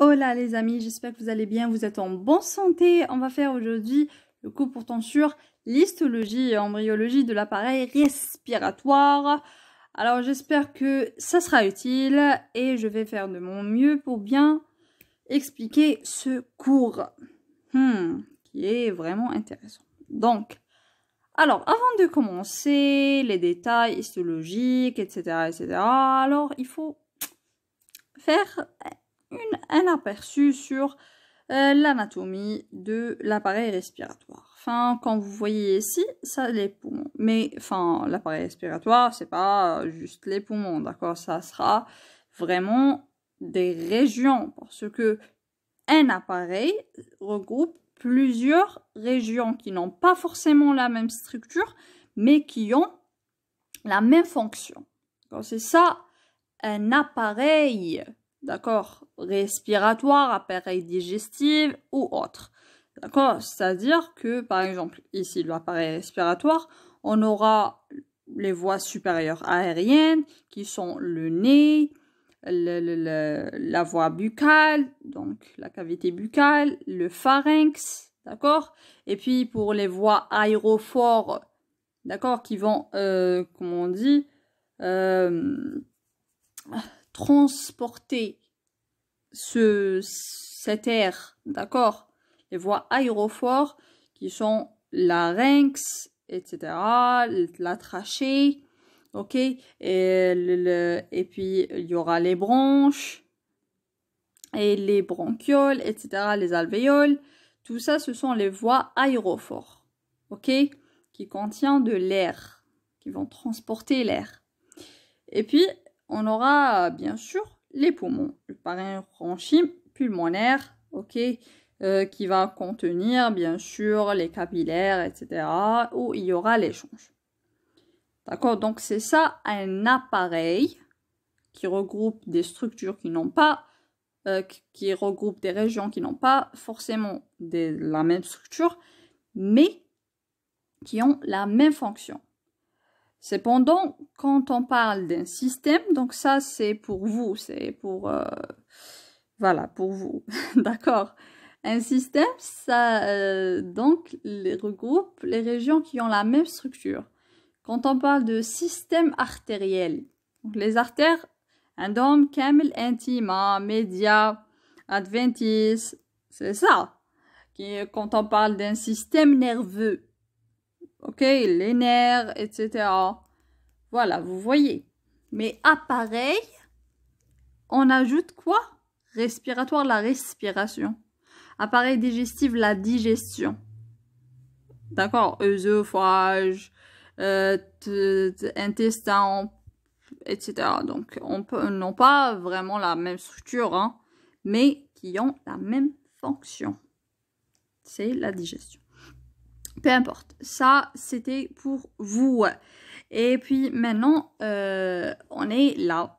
Hola oh les amis, j'espère que vous allez bien, vous êtes en bonne santé. On va faire aujourd'hui le cours pourtant sur l'histologie et embryologie de l'appareil respiratoire. Alors j'espère que ça sera utile et je vais faire de mon mieux pour bien expliquer ce cours hmm, qui est vraiment intéressant. Donc, alors avant de commencer les détails histologiques, etc., etc., alors il faut faire une, un aperçu sur euh, l'anatomie de l'appareil respiratoire. Enfin, quand vous voyez ici, ça les poumons. Mais enfin, l'appareil respiratoire, c'est pas euh, juste les poumons, d'accord Ça sera vraiment des régions parce que un appareil regroupe plusieurs régions qui n'ont pas forcément la même structure, mais qui ont la même fonction. C'est ça un appareil d'accord, respiratoire, appareil digestif ou autre. D'accord C'est-à-dire que, par exemple, ici, l'appareil respiratoire, on aura les voies supérieures aériennes qui sont le nez, la voie buccale, donc la cavité buccale, le pharynx, d'accord Et puis pour les voies aérophores, d'accord, qui vont, euh, comment on dit, euh, transporter ce, cet air, d'accord Les voies aérophores qui sont la larynx, etc., la trachée, ok et, et puis il y aura les bronches, et les bronchioles, etc., les alvéoles. Tout ça, ce sont les voies aérophores, ok Qui contient de l'air, qui vont transporter l'air. Et puis, on aura euh, bien sûr les poumons, le parenchyme pulmonaire, ok, euh, qui va contenir bien sûr les capillaires, etc., où il y aura l'échange. D'accord Donc c'est ça un appareil qui regroupe des structures qui n'ont pas, euh, qui regroupe des régions qui n'ont pas forcément la même structure, mais qui ont la même fonction. Cependant, quand on parle d'un système, donc ça c'est pour vous, c'est pour... Euh, voilà, pour vous, d'accord Un système, ça euh, donc les regroupe les régions qui ont la même structure. Quand on parle de système artériel, les artères, un camel, intima, hein, média, adventice, c'est ça. Quand on parle d'un système nerveux, ok, les nerfs, etc. Voilà, vous voyez. Mais appareil, on ajoute quoi Respiratoire, la respiration. Appareil digestif, la digestion. D'accord Œsophage, euh, intestin, etc. Donc, on peut, pas vraiment la même structure, hein, mais qui ont la même fonction. C'est la digestion. Peu importe, ça c'était pour vous. Et puis maintenant, euh, on est là,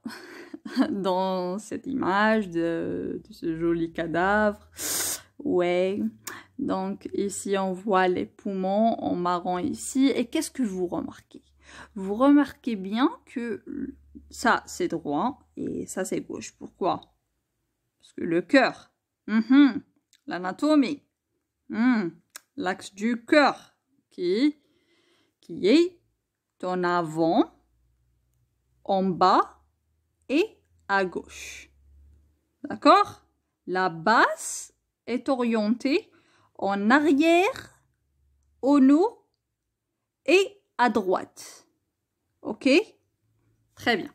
dans cette image de, ce joli cadavre. Ouais, donc ici on voit les poumons en marron ici. Et qu'est-ce que vous remarquez Vous remarquez bien que ça c'est droit et ça c'est gauche. Pourquoi Parce que le cœur, hum, hum. l'anatomie, hum l'axe du cœur qui, qui est en avant, en bas et à gauche. D'accord La basse est orientée en arrière, au haut et à droite. Ok Très bien.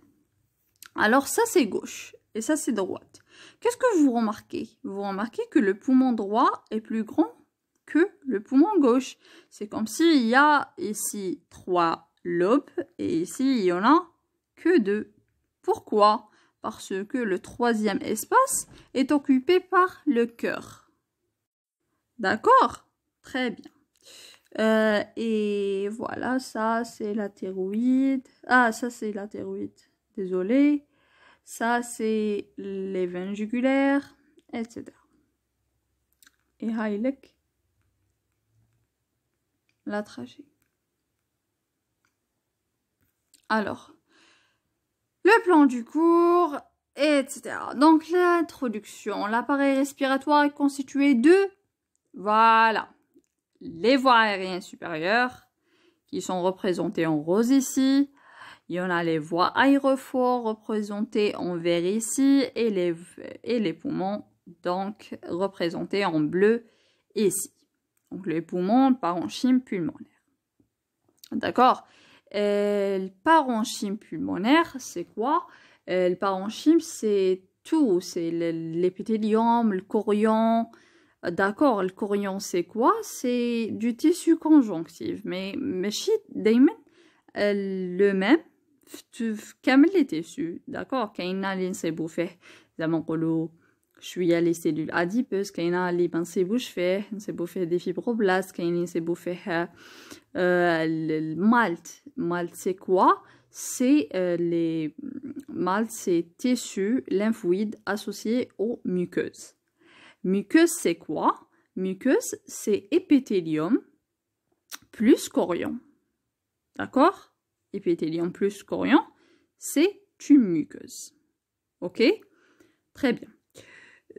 Alors ça c'est gauche et ça c'est droite. Qu'est-ce que vous remarquez Vous remarquez que le poumon droit est plus grand le poumon gauche. C'est comme s'il y a ici trois lobes et ici il y en a que deux. Pourquoi Parce que le troisième espace est occupé par le cœur. D'accord Très bien. Euh, et voilà, ça c'est la Ah, ça c'est la Désolé. Ça c'est les veines jugulaires, etc. Et Heilek la Alors, le plan du cours, etc. Donc l'introduction, l'appareil respiratoire est constitué de, voilà, les voies aériennes supérieures, qui sont représentées en rose ici. Il y en a les voies aérophores représentées en vert ici et les, et les poumons donc représentés en bleu ici donc les poumons, le parenchyme pulmonaire. D'accord le parenchyme pulmonaire, c'est quoi Le parenchyme, c'est tout. C'est l'épithélium, le corion. D'accord, le corion, c'est quoi C'est du tissu conjonctif. Mais, mais le même, comme les tissus. D'accord Quand il y a je suis cellules cellules كاينه les ما les pensées beau fait des fibroblastes des fibroblastes, beau فيه المالت euh, le malt malt c'est c'est euh, les maltes, c'est tissu lymphoïde associé aux muqueuses. Muqueuse, c'est quoi Muqueuse, c'est épithélium plus corion. D'accord Épithélium plus corion, c'est tu muqueuse. Ok Très bien.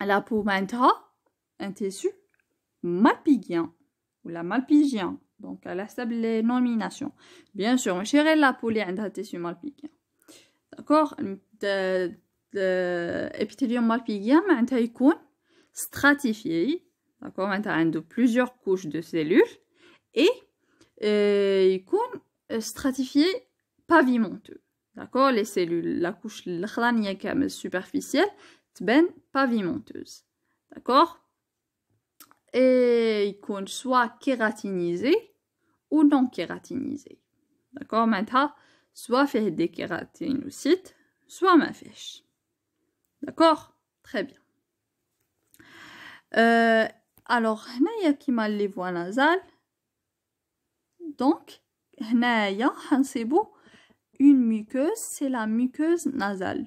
la peau est un tissu malpigien ou la malpigien. Donc, elle la les nomination. Bien sûr, mon la peau, il un tissu malpigien. D'accord L'épithélium malpigien, un il stratifié. D'accord tissu de plusieurs couches de cellules. Et il euh, icône est stratifié pavimenteux. D'accord Les cellules, la couche l'hranienne superficielle, ben pavimenteuse. D'accord Et il compte soit kératinisé ou non kératinisé. D'accord Maintenant, soit faire des kératinocytes, soit ma fiche. D'accord Très bien. Euh, alors, il y a qui m'a les voies nasales. Donc, il y a une muqueuse, c'est la muqueuse nasale.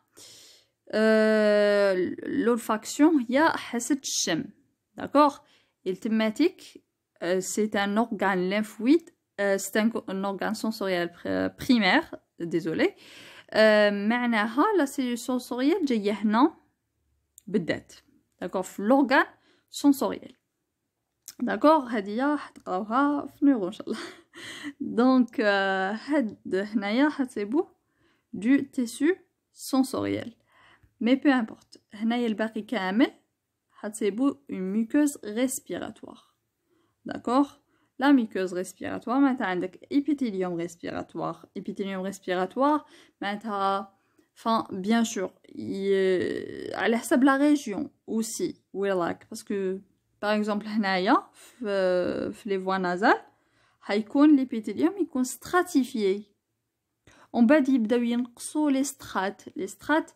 Euh, l'olfaction, il y a Hesetchem. D'accord Et thématique, euh, c'est un organe lymphoïde, euh, c'est un organe sensoriel primaire, désolé. Mais la cellule sensorielle, de yéhna, bedet. D'accord L'organe sensoriel. D'accord Donc, had, c'est du tissu sensoriel. Mais peu importe, هنايا الباقي كامل une muqueuse respiratoire. D'accord La muqueuse respiratoire معناتها عندك épithélium respiratoire. Épithélium respiratoire معناتها Enfin, bien sûr, à la la région aussi, parce que par exemple, هنايا hein, euh, les voies nasales, حيكون l'épithélium يكون stratifié. On va dire que les strates, les strates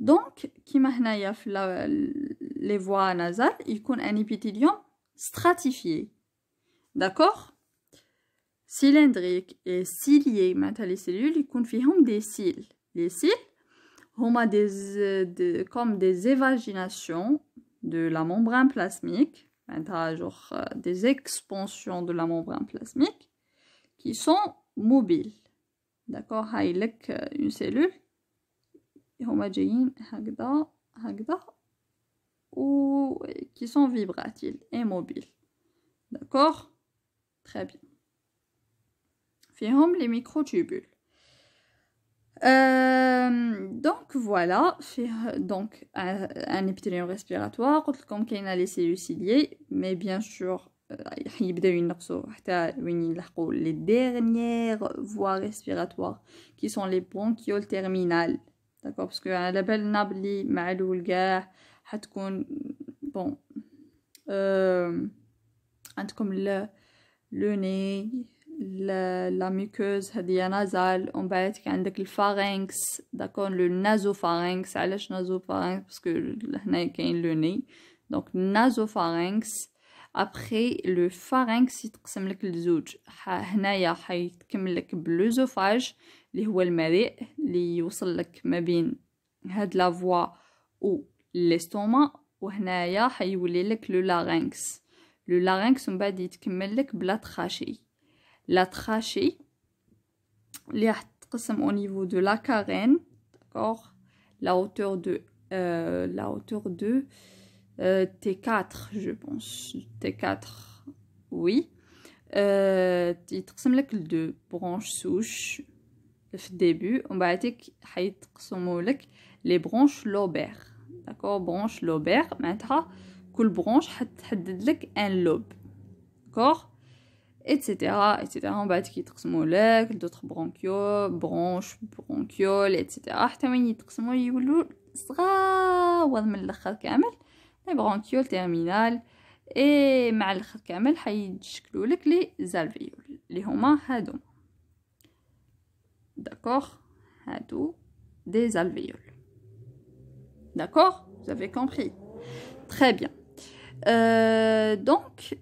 Donc, qui les voies nasales, il y a un épithélium stratifié. D'accord Cylindrique et cilié, les cellules, il y a des cils. Les cils, sont des, comme des évaginations de la membrane plasmique, euh, des expansions de la membrane plasmique, qui sont mobiles. D'accord Il a euh, une cellule homogene, hagda, hagda, ou qui sont vibratiles et mobiles d'accord très bien ferme les microtubules euh, donc voilà, donc un, épithélium respiratoire, comme qu'il a laissé mais bien sûr, euh, les dernières voies respiratoires qui sont les bronchioles terminales داكوغ باسكو على بالنا بلي مع الاول كاع حتكون بون أه... عندكم ل... لوني ل... لا ميكوز هذه نازال ومن بعد عندك الفارينكس داكور لو نازو فارينكس علاش نازو فارينكس باسكو هنا كاين لوني دونك نازو فارينكس ابخي لو فارينكس يتقسم لك لزوج هنايا حيتكمل لك بلوزوفاج Le il y la voix ou l'estomac, le larynx. Le larynx, on va dire que c'est la trachée. La trachée, c'est au niveau de la carène, la hauteur de euh, T4, euh, je pense. T4, oui. Euh, il de branche souche. في الديبي ومن بعدك حيتقسموا لك لي برونش لوبير داكور برونش لوبير معناتها كل برونش حتحدد لك ان لوب داكور اتسيتيرا اتسيتيرا ومن بعد كيتقسموا لك دوطخ برونكيو برونش برونكيول اتسيتيرا حتى وين يتقسموا يولوا صغاوض من الاخر كامل لي برونكيول تيرمينال اي مع الاخر كامل حيتشكلوا لك لي زالفيول اللي هما هادو D'accord des alvéoles. D'accord Vous avez compris Très bien. donc,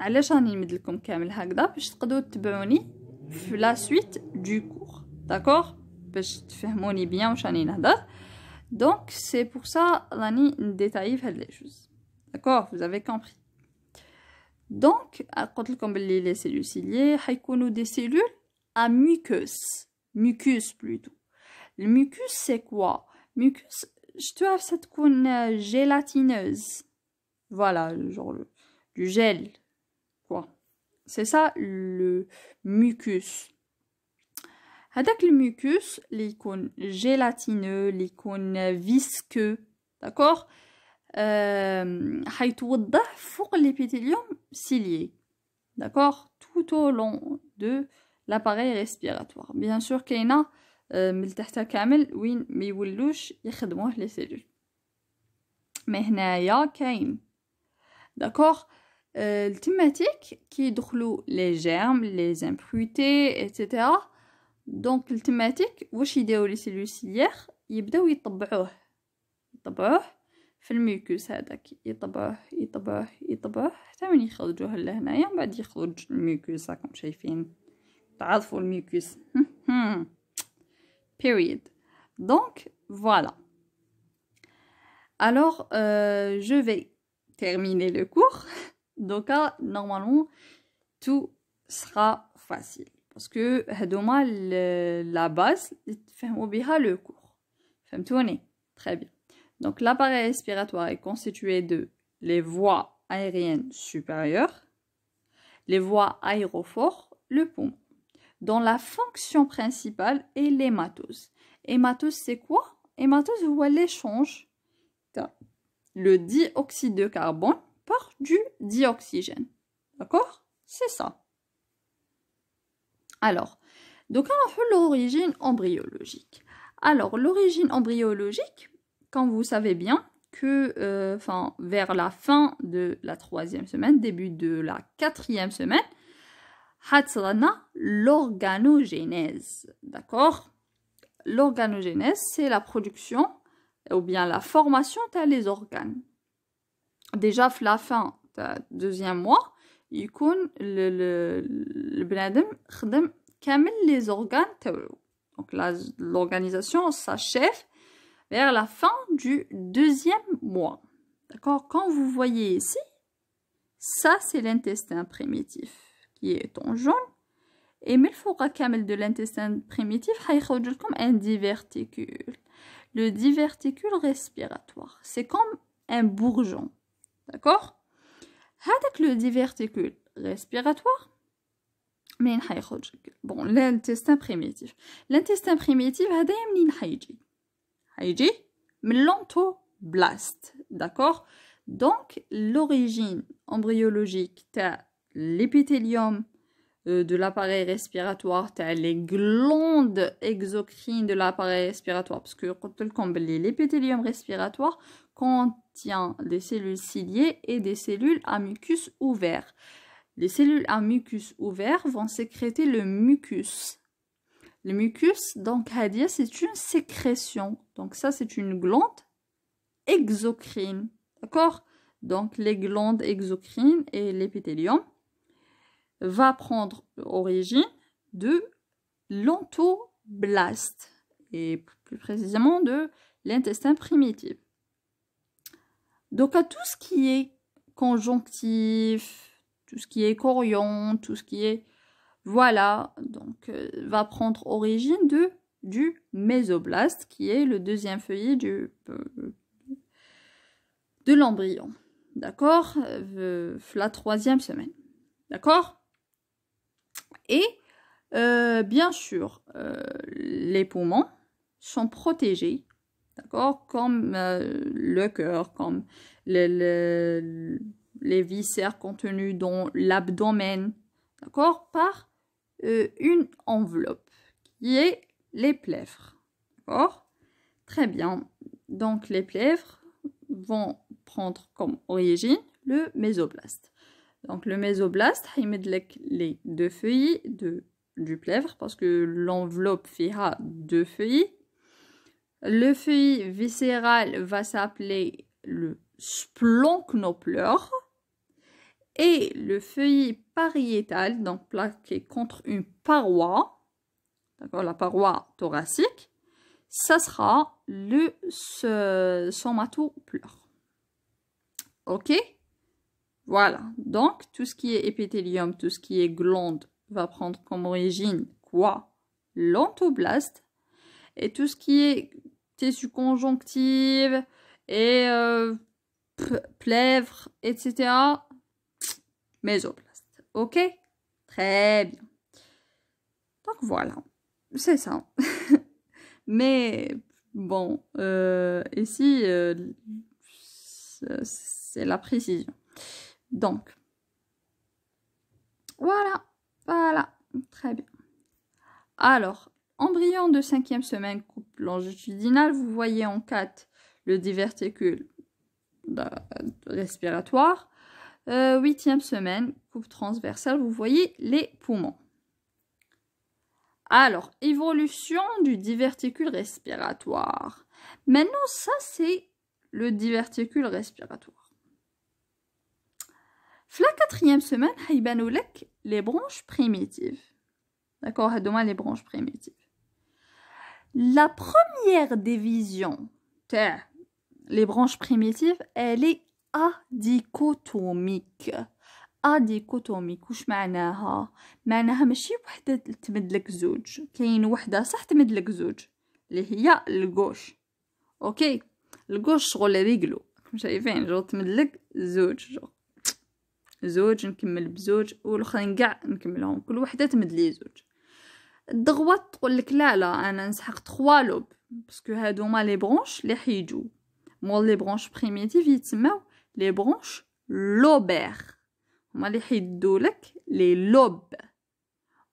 علاش راني نمدلكم كامل هكذا باش تقدروا تتبعوني في لا سويت دو كور داكور باش تفهموني بيان واش راني نهضر Donc, c'est pour سا راني l'année في vous avez compris Donc, قلت لكم لي سيلول des cellules mucus plutôt. Le mucus, c'est quoi Mucus, je dois cette une euh, gélatineuse. Voilà, genre du gel. Quoi C'est ça le mucus. Avec le mucus, l'icône gélatineux, l'icône visqueux, d'accord Haïtoud euh, pour l'épithélium cilié, d'accord Tout au long de لاباغي ريسبيراتوار بيان سور كاينه من تحتها كامل وين ما يولوش يخدموه لي سيلول مي هنايا كاين داكوغ كي يدخلوا لي جيرم لي زامبروتي ايتترا دونك التيماتيك واش يديروا لي سيلول يبداو يطبعوه يطبعوه في الميكوس هذاك يطبعوه يطبعوه يطبعوه حتى من يخرجوه لهنايا من بعد يخرج الميكوس راكم شايفين le mucus. Hmm. period donc voilà alors euh, je vais terminer le cours donc normalement tout sera facile parce que demain la base fait le cours tourner. très bien donc l'appareil respiratoire est constitué de les voies aériennes supérieures les voies aérophores le poumon dont la fonction principale est l'hématose. Hématose, c'est quoi Hématose, voyez l'échange le dioxyde de carbone par du dioxygène. D'accord C'est ça. Alors, donc on a l'origine embryologique. Alors, l'origine embryologique, quand vous savez bien, que euh, vers la fin de la troisième semaine, début de la quatrième semaine, l'organogénèse. D'accord L'organogenèse, c'est la production ou bien la formation des organes. Déjà, la fin du deuxième mois, il le, le, le les organes Donc l'organisation s'achève vers la fin du deuxième mois. D'accord Quand vous voyez ici, ça c'est l'intestin primitif qui est en jaune et le فوق كامل de l'intestin primitif high comme un diverticule le diverticule respiratoire c'est comme un bourgeon d'accord avec le diverticule respiratoire mais bon Bon, l'intestin primitif l'intestin primitif a des Un d'accord donc l'origine embryologique t'as l'épithélium euh, de l'appareil respiratoire, les glandes exocrines de l'appareil respiratoire. Parce que l'épithélium respiratoire contient des cellules ciliées et des cellules à mucus ouvert. Les cellules à mucus ouvert vont sécréter le mucus. Le mucus, donc, à dire, c'est une sécrétion. Donc, ça, c'est une glande exocrine. D'accord Donc, les glandes exocrines et l'épithélium va prendre origine de l'entoblaste et plus précisément de l'intestin primitif. Donc à tout ce qui est conjonctif, tout ce qui est corion, tout ce qui est voilà, donc euh, va prendre origine de du mésoblaste qui est le deuxième feuillet euh, de l'embryon. D'accord euh, La troisième semaine. D'accord et euh, bien sûr, euh, les poumons sont protégés, d'accord, comme euh, le cœur, comme les viscères contenus dans l'abdomen, d'accord, par une enveloppe qui est les plèvres, d'accord Très bien. Donc les plèvres vont prendre comme origine le mésoplaste. Donc le mésoblaste, il met les deux feuilles de, du plèvre parce que l'enveloppe fera deux feuilles. Le feuille viscéral va s'appeler le splanchnopleur. Et le feuille pariétal, donc plaqué contre une paroi, d'accord, la paroi thoracique, ça sera le somatopleur. Ok voilà, donc tout ce qui est épithélium, tout ce qui est glande va prendre comme origine quoi L'entoblaste. Et tout ce qui est tissu conjonctif et euh, plèvre, etc. Mésoblaste. Ok Très bien. Donc voilà, c'est ça. Mais bon, euh, ici, euh, c'est la précision. Donc, voilà, voilà, très bien. Alors, embryon de cinquième semaine coupe longitudinale, vous voyez en 4 le diverticule bah, respiratoire. Euh, huitième semaine, coupe transversale, vous voyez les poumons. Alors, évolution du diverticule respiratoire. Maintenant, ça, c'est le diverticule respiratoire la quatrième semaine, ben les branches primitives. D'accord Demain, les branches primitives. La première division, les branches primitives, elle est a اديكوتوميك واش معناها معناها ماشي وحده تمدلك زوج كاين وحده صح تمدلك زوج اللي هي اوكي شغل شايفين جو تمدلك زوج زوج نكمل بزوج والاخرين كاع نكملهم كل وحده تمد لي زوج الدغوه تقول لك لا لا انا نسحق تخوالوب باسكو هادوما لي برونش لي حيجو مول لي برونش بريميتيف يتسماو لي برونش لوبير هما لي حيدو لك لي لوب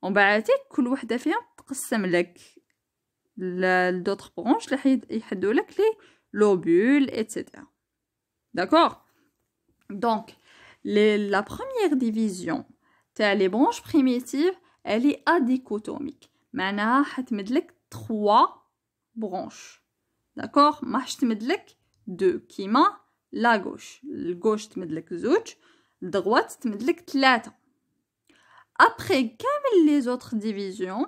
ومن بعدك كل وحده فيهم تقسم لك لدوطخ برونش لي يحدو لك لي لوبول اتسيتيرا داكور دونك la première division تاع les branches primitives, elle est adichotomique. معناها a trois branches. D'accord a deux qui sont la gauche. La gauche تمدلك La droite تمدلك 3. Après كامل les autres divisions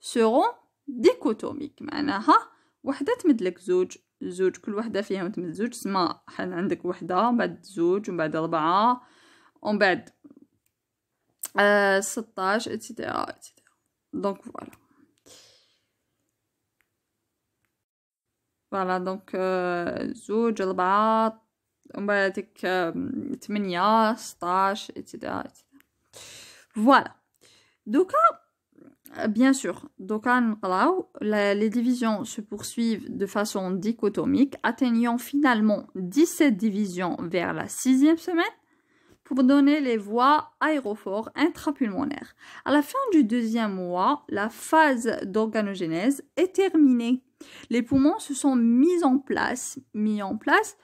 seront dichotomiques. معناها a trois branches. زوج كل وحده فيهم تم زوج تسمى عندك وحده من بعد زوج ومن بعد ربعه ومن بعد آه 16 اتسيتيرا اتسيتيرا دونك فوالا فوالا دونك زوج ربعه ومن بعد ديك آه، تمنية ستاش اتسيتيرا اتسيتيرا فوالا دوكا Euh, bien sûr, les divisions se poursuivent de façon dichotomique, atteignant finalement 17 divisions vers la sixième semaine pour donner les voies aérophores intrapulmonaires. À la fin du deuxième mois, la phase d'organogénèse est terminée. Les poumons se sont mis en place, mis en place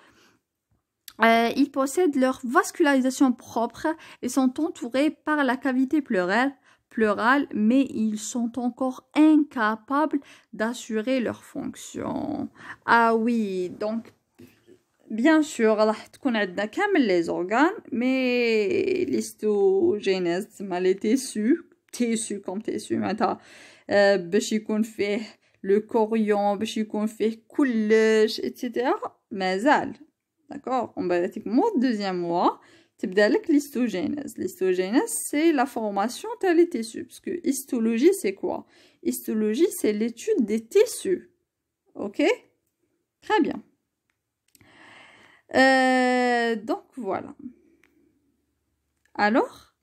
euh, ils possèdent leur vascularisation propre et sont entourés par la cavité pleurale mais ils sont encore incapables d'assurer leurs fonctions. Ah oui, donc bien sûr, tu تكون عندنا كامل les organes, mais l'histogénèse, les tissus, tissus comme tissus, maintenant, باش يكون le corion, باش يكون فيه كلش, etc. ça, D'accord On va dire que mon deuxième mois, l'histogénèse. L'histogénèse, c'est la formation des tissus. Parce que histologie, c'est quoi Histologie, c'est l'étude des tissus. OK Très bien. Euh, donc, voilà. Alors,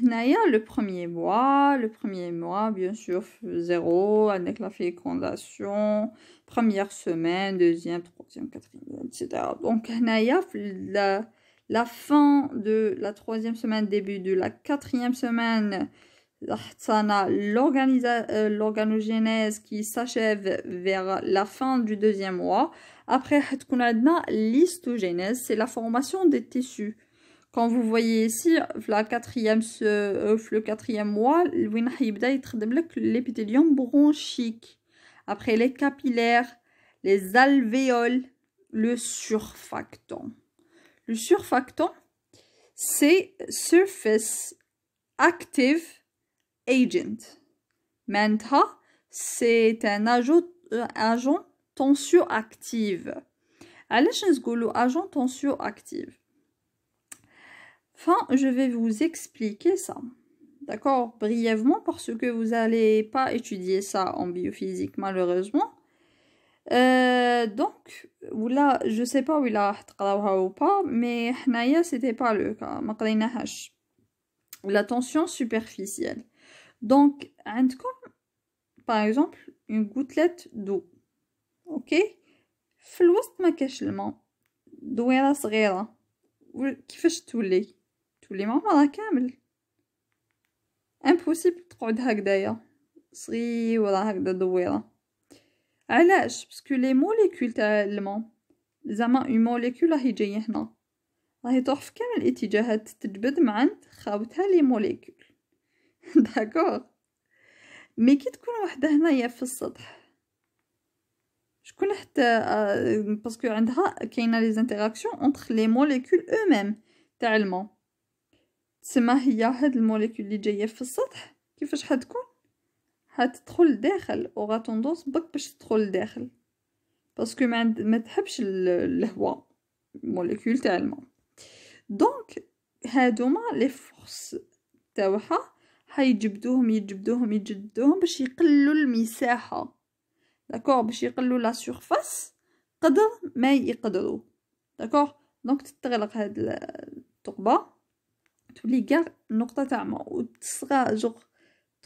le premier mois, le premier mois, bien sûr, zéro, avec la fécondation, première semaine, deuxième, troisième, quatrième, etc. Donc, Naya, la la fin de la troisième semaine, début de la quatrième semaine, euh, l'organogénèse qui s'achève vers la fin du deuxième mois. Après, l'histogénèse, c'est la formation des tissus. Quand vous voyez ici, la quatrième, euh, le quatrième mois, l'épithélium bronchique. Après les capillaires, les alvéoles, le surfactant. Le surfactant, c'est Surface Active Agent. Menta, c'est un euh, agent, tensioactif. Allez je golo agent Enfin, je vais vous expliquer ça. D'accord Brièvement, parce que vous n'allez pas étudier ça en biophysique, malheureusement. Euh, donc voilà je sais pas où il a travaillé ou pas mais naya c'était pas le cas la tension superficielle donc par exemple une gouttelette d'eau ok flouste ma cachement d'où est la sera qui fait tous les tous les membres la câble impossible trop d'ailleurs ou la d'eau علاش باسكو لي موليكول تاع الماء زعما اون موليكول راهي جايه هنا راهي تروح في كامل الاتجاهات تتجبد مع عند خاوتها لي موليكول داكور مي كي تكون وحده هنايا في السطح شكون حتى باسكو عندها كاينه لي انتراكسيون اونتر لي موليكول او ميم تاع الماء تسمى هي هاد الموليكول اللي جايه في السطح كيفاش حتكون هتدخل لداخل وغتنضو بك باش تدخل لداخل باسكو ما, عند... ما تحبش الهواء موليكول تاع الماء دونك هادوما لي فورس تاعها حيجبدوهم يجبدوهم يجبدوهم باش يقللوا المساحه داكور باش يقللوا لا سيرفاس قدر ما يقدروا داكور دونك تتغلق هاد الثقبه تولي كاع نقطه تاع ماء وتصغى جوغ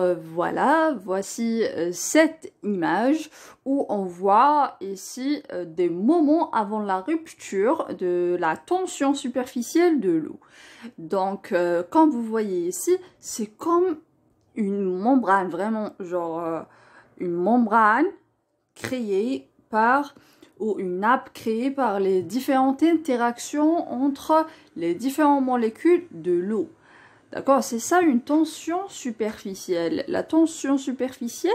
Euh, voilà, voici euh, cette image où on voit ici euh, des moments avant la rupture de la tension superficielle de l'eau. Donc, comme vous voyez ici, c'est comme une membrane, vraiment, genre une membrane créée par ou une nappe créée par les différentes interactions entre les différentes molécules de l'eau. D'accord C'est ça une tension superficielle. La tension superficielle,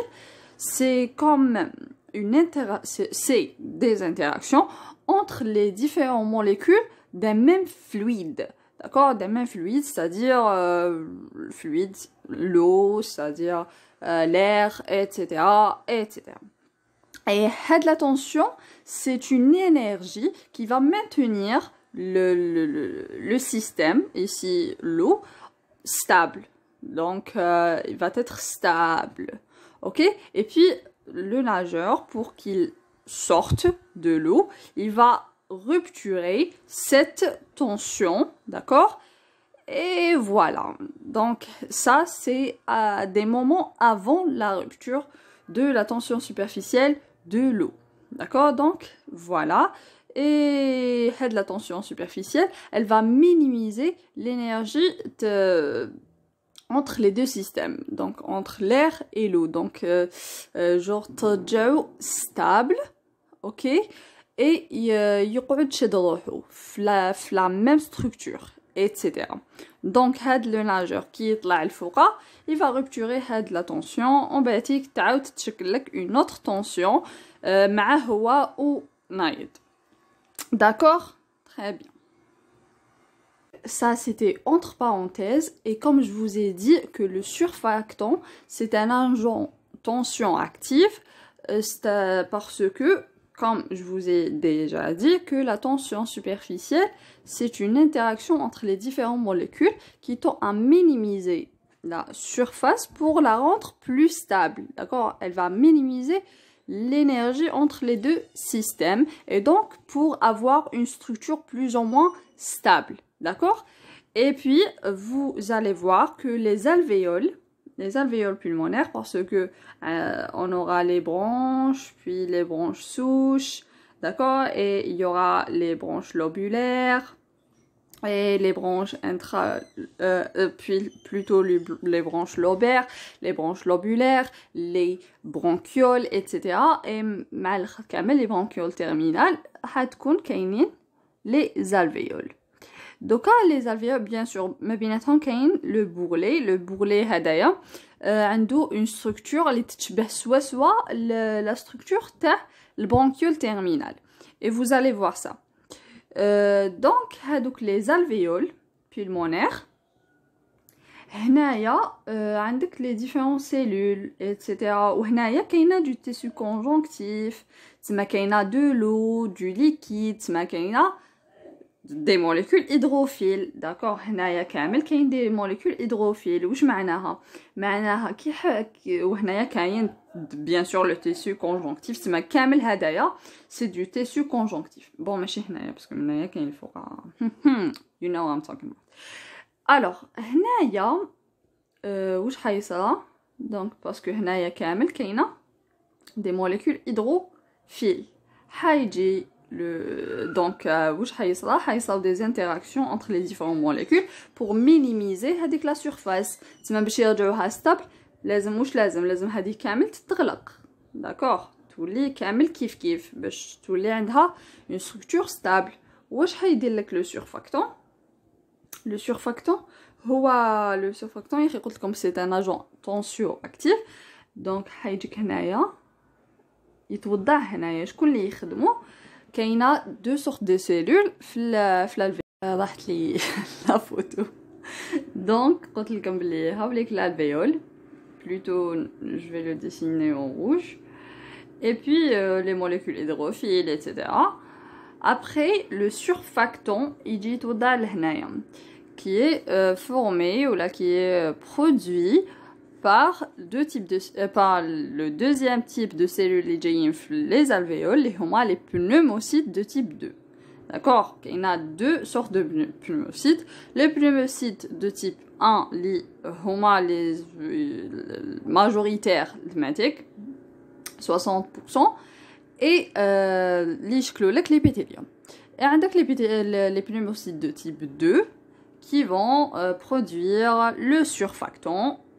c'est comme une c'est des interactions entre les différentes molécules d'un même fluide. D'accord D'un même fluide, c'est-à-dire euh, fluide, l'eau, c'est-à-dire euh, l'air, etc., etc. Et la tension, c'est une énergie qui va maintenir le système, ici l'eau, stable. Donc, euh, il va être stable. OK Et puis, le nageur, pour qu'il sorte de l'eau, il va rupturer cette tension. D'accord Et voilà. Donc, ça, c'est à euh, des moments avant la rupture de la tension superficielle de l'eau. D'accord Donc, voilà et de la tension superficielle, elle va minimiser l'énergie entre les deux systèmes, donc entre l'air et l'eau. Donc, euh, euh, genre, stable, ok, et il y a la, la même structure, etc. Donc, le nageur qui est là, il va rupturer la tension, il va faire une autre tension, euh, l'eau ou naïd. D'accord Très bien. Ça, c'était entre parenthèses. Et comme je vous ai dit que le surfactant, c'est un agent tension actif euh, c'est euh, parce que, comme je vous ai déjà dit, que la tension superficielle, c'est une interaction entre les différentes molécules qui tend à minimiser la surface pour la rendre plus stable. D'accord Elle va minimiser l'énergie entre les deux systèmes et donc pour avoir une structure plus ou moins stable. D'accord Et puis, vous allez voir que les alvéoles, les alvéoles pulmonaires, parce que euh, on aura les branches, puis les branches souches, d'accord Et il y aura les branches lobulaires, et les branches intra, euh, euh, puis plutôt les branches lobaires, les branches lobulaires, les bronchioles, etc. Et malgré les bronchioles terminales, les alvéoles. Donc les alvéoles, bien sûr, mais bien entendu le bourrelet, le bourrelet hadaya d'ailleurs une structure ben, soit soit la structure le bronchiole terminal. Et vous allez voir ça. Euh, euh, donc, les alvéoles pulmonaires. Euh, les différentes cellules, etc. Et il y a du tissu conjonctif, y a de l'eau, du liquide, etc. دي موليكول هيدروفيل داكوغ هنايا كامل كاين دي موليكول هيدروفيل واش معناها معناها كي حك وهنايا كاين بيان سور لو تيسيو كونجونكتيف تما كامل هدايا سي دو تيسيو كونجونكتيف بون ماشي هنايا باسكو من هنايا كاين الفوق يو نو ام توكين الوغ هنايا أه واش حيصرا دونك باسكو هنايا كامل كاينه دي موليكول هيدروفيل حيجي donc, il euh, y des interactions entre les différentes molécules pour minimiser la surface. Si vous avez stable, stable, vous avez stable. D'accord Tout une structure stable. le surfactant. Le surfactant, le surfactant, il comme c'est un agent tensioactif. Donc, il y a Il il y a deux sortes de cellules. Je vais vous montrer la photo. Donc, quand vous avez l'alvéole, plutôt, je vais le dessiner en rouge, et puis euh, les molécules hydrophiles, etc. Après, le surfactant, qui est euh, formé ou qui est euh, produit par, deux types euh, par le deuxième type de cellules les les alvéoles les les pneumocytes de type 2 D'accord Il y a deux sortes de pneumocytes. Les pneumocytes de type 1, les homa les euh, majoritaires, 60%, et euh, les les pétéliums. Et les, les pneumocytes de type 2 qui vont produire le surfactant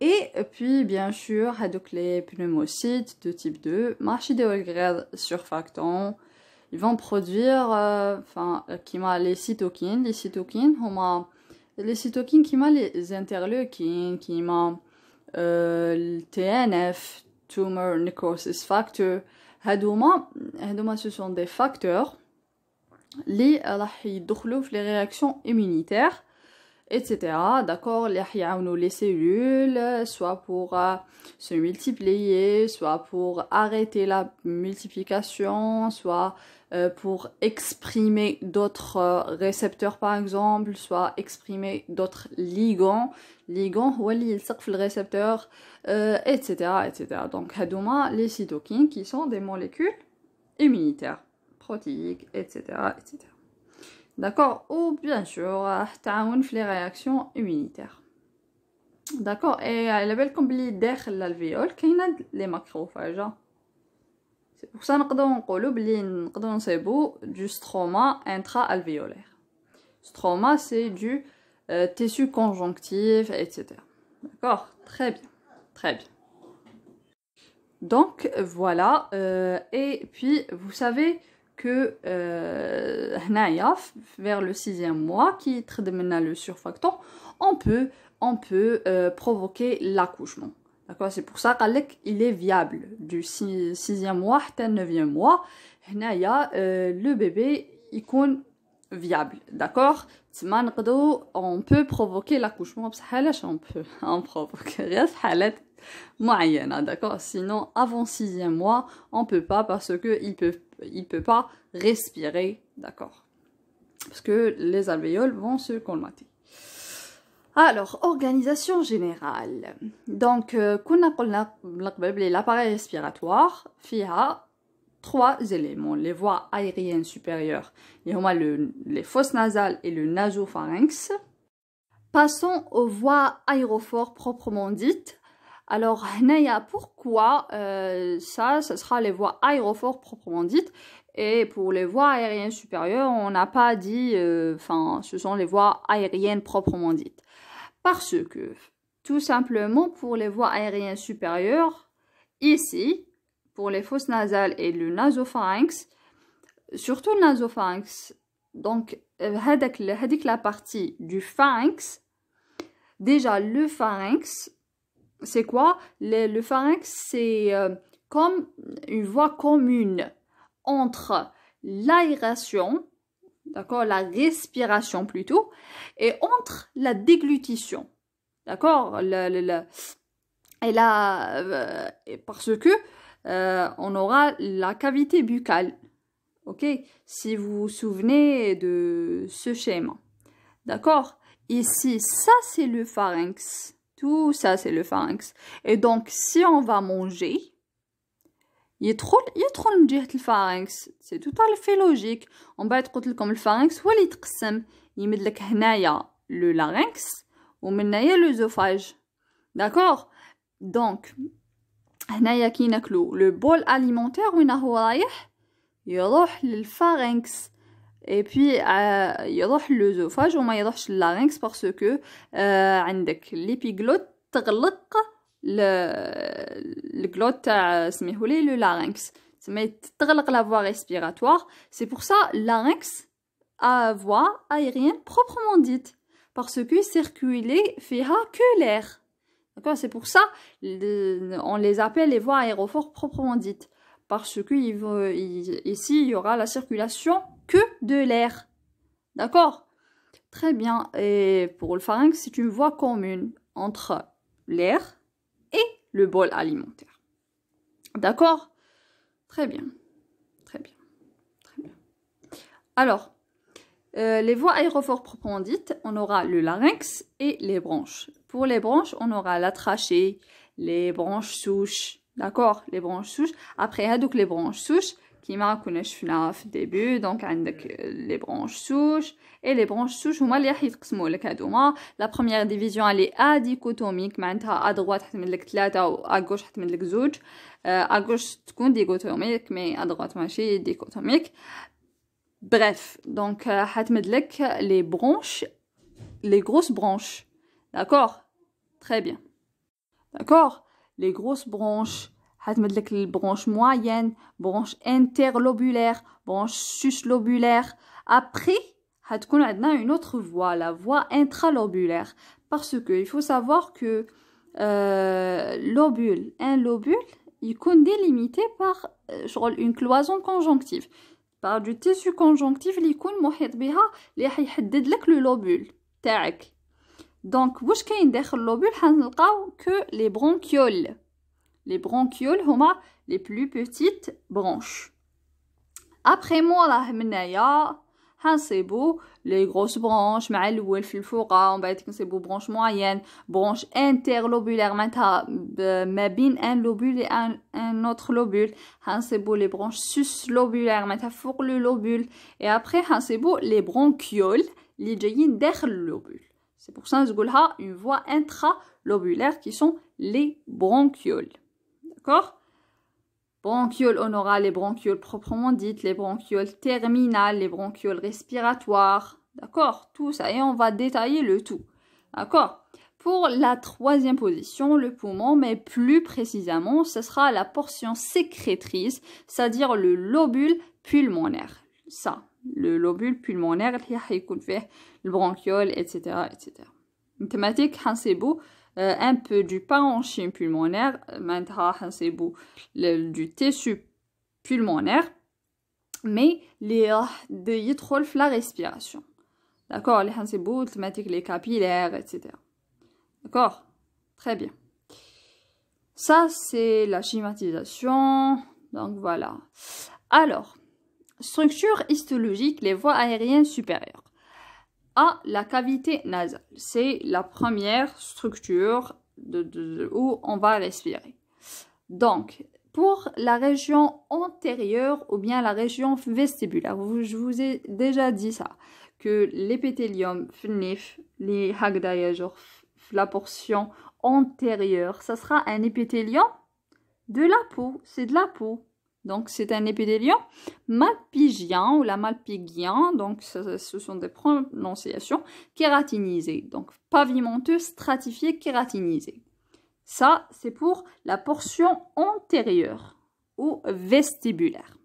Et puis, bien sûr, les pneumocytes de type 2, marché de surfactants, ils vont produire, euh, euh, les cytokines, les cytokines, les cytokines qui les interleukines, qui m'ont euh, le TNF, tumor necrosis factor, ce sont des facteurs qui les réactions immunitaires etc. D'accord Les cellules, soit pour euh, se multiplier, soit pour arrêter la multiplication, soit euh, pour exprimer d'autres euh, récepteurs par exemple, soit exprimer d'autres ligands, ligands ou le récepteur, etc., etc. Donc, les cytokines qui sont des molécules immunitaires, protéiques, etc., etc. D'accord Ou bien sûr, ça euh, les réactions immunitaires. D'accord Et على euh, y a les macrophages. C'est pour ça que nous avons dit que بلي du stroma intra-alvéolaire. Stroma, c'est du euh, tissu conjonctif etc. D'accord Très bien. Très bien. Donc voilà. et puis, vous savez, que euh, vers le sixième mois qui traite le surfactant on peut on peut euh, provoquer l'accouchement d'accord c'est pour ça qu'il est viable du sixième mois à neuvième mois هنايا euh, le bébé il viable d'accord on peut provoquer l'accouchement on peut on provoque d'accord sinon avant sixième mois on peut pas parce que ils peuvent il ne peut pas respirer, d'accord Parce que les alvéoles vont se colmater. Alors, organisation générale. Donc, euh, l'appareil respiratoire, a trois éléments. Les voies aériennes supérieures, et les fosses nasales et le nasopharynx. Passons aux voies aérophores proprement dites. Alors, pourquoi euh, ça, ce sera les voies aérophores proprement dites. Et pour les voies aériennes supérieures, on n'a pas dit, euh, enfin, ce sont les voies aériennes proprement dites. Parce que, tout simplement, pour les voies aériennes supérieures, ici, pour les fosses nasales et le nasopharynx, surtout le nasopharynx, donc, euh, la partie du pharynx, déjà le pharynx, c'est quoi le, pharynx, c'est euh, comme une voie commune entre l'aération, d'accord, la respiration plutôt, et entre la déglutition, d'accord, et là, euh, parce que euh, on aura la cavité buccale, ok, si vous vous souvenez de ce schéma, d'accord. Ici, ça c'est le pharynx, tout ça, c'est le pharynx. Et donc, si on va manger, il y a trop, il a trop le pharynx. C'est tout à fait logique. On va être comme le pharynx. Ou il a le larynx. Ou il met l'œsophage. D'accord Donc, il y a le bol alimentaire. Il y a le pharynx et puis y euh, il le l'œsophage ou il le larynx parce que euh, l'épiglotte le l'épiglotte euh, le larynx c'est la voie respiratoire c'est pour ça larynx a voie aérienne proprement dite parce que circuler fera que l'air c'est pour ça on les appelle les voies aérophores proprement dites parce qu'ici, ici il y aura la circulation que de l'air. D'accord Très bien. Et pour le pharynx, c'est une voie commune entre l'air et le bol alimentaire. D'accord Très bien. Très bien. Très bien. Alors, euh, les voies aérophores proprement on aura le larynx et les branches. Pour les branches, on aura la trachée, les branches souches. D'accord Les branches souches. Après, donc les branches souches, ma au début donc euh, les branches souches et les branches souches la première division elle a adicotomique à droite à gauche à à euh, droite à droite à à droite à gauche, à droite à droite à gauche, à à droite à droite tu à à droite d'accord à t'comprendre que les branches moyennes, branches interlobulaires, branches sublobulaires. Après, il y maintenant une autre voie, la voie intralobulaire, parce que il faut savoir que l'lobule, euh, un lobule il est délimité par euh, une cloison conjonctive, par du tissu conjonctif, il est moitié béha, les haies des delà le lobule. Donc, vous savez que les que les bronchioles. Les bronchioles sont les plus petites branches. Après moi la من hein, les grosses branches les الاول في الفوقه ومن بعد كنصيبو branche moyenne branches interlobulaire معناتها euh, un et un un un autre hein, les branches suslobulaires lobulaires four le lobule, et après hein, les bronchioles les جايين lobule. C'est pour ça a une voie intralobulaire qui sont les bronchioles. D'accord Bronchioles honorales, les bronchioles proprement dites, les bronchioles terminales, les bronchioles respiratoires. D'accord Tout ça. Et on va détailler le tout. D'accord Pour la troisième position, le poumon, mais plus précisément, ce sera la portion sécrétrice, c'est-à-dire le lobule pulmonaire. Ça, le lobule pulmonaire, le bronchiole, etc. etc. Thématique, hein, c'est beau. Euh, un peu du parenchyme pulmonaire, maintenant du tissu pulmonaire, mais les euh, de la respiration. D'accord, les hansibou, les capillaires, etc. D'accord, très bien. Ça c'est la schématisation. Donc voilà. Alors, structure histologique, les voies aériennes supérieures la cavité nasale. C'est la première structure de, de, où on va respirer. Donc, pour la région antérieure ou bien la région vestibulaire, je vous ai déjà dit ça, que l'épithélium fnif, les hagdaïages, la portion antérieure, ça sera un épithélium de la peau, c'est de la peau. Donc, c'est un épithélium malpigien ou la malpigien, donc ce sont des prononciations kératinisées, donc pavimenteux, stratifié, kératinisé. Ça, c'est pour la portion antérieure ou vestibulaire.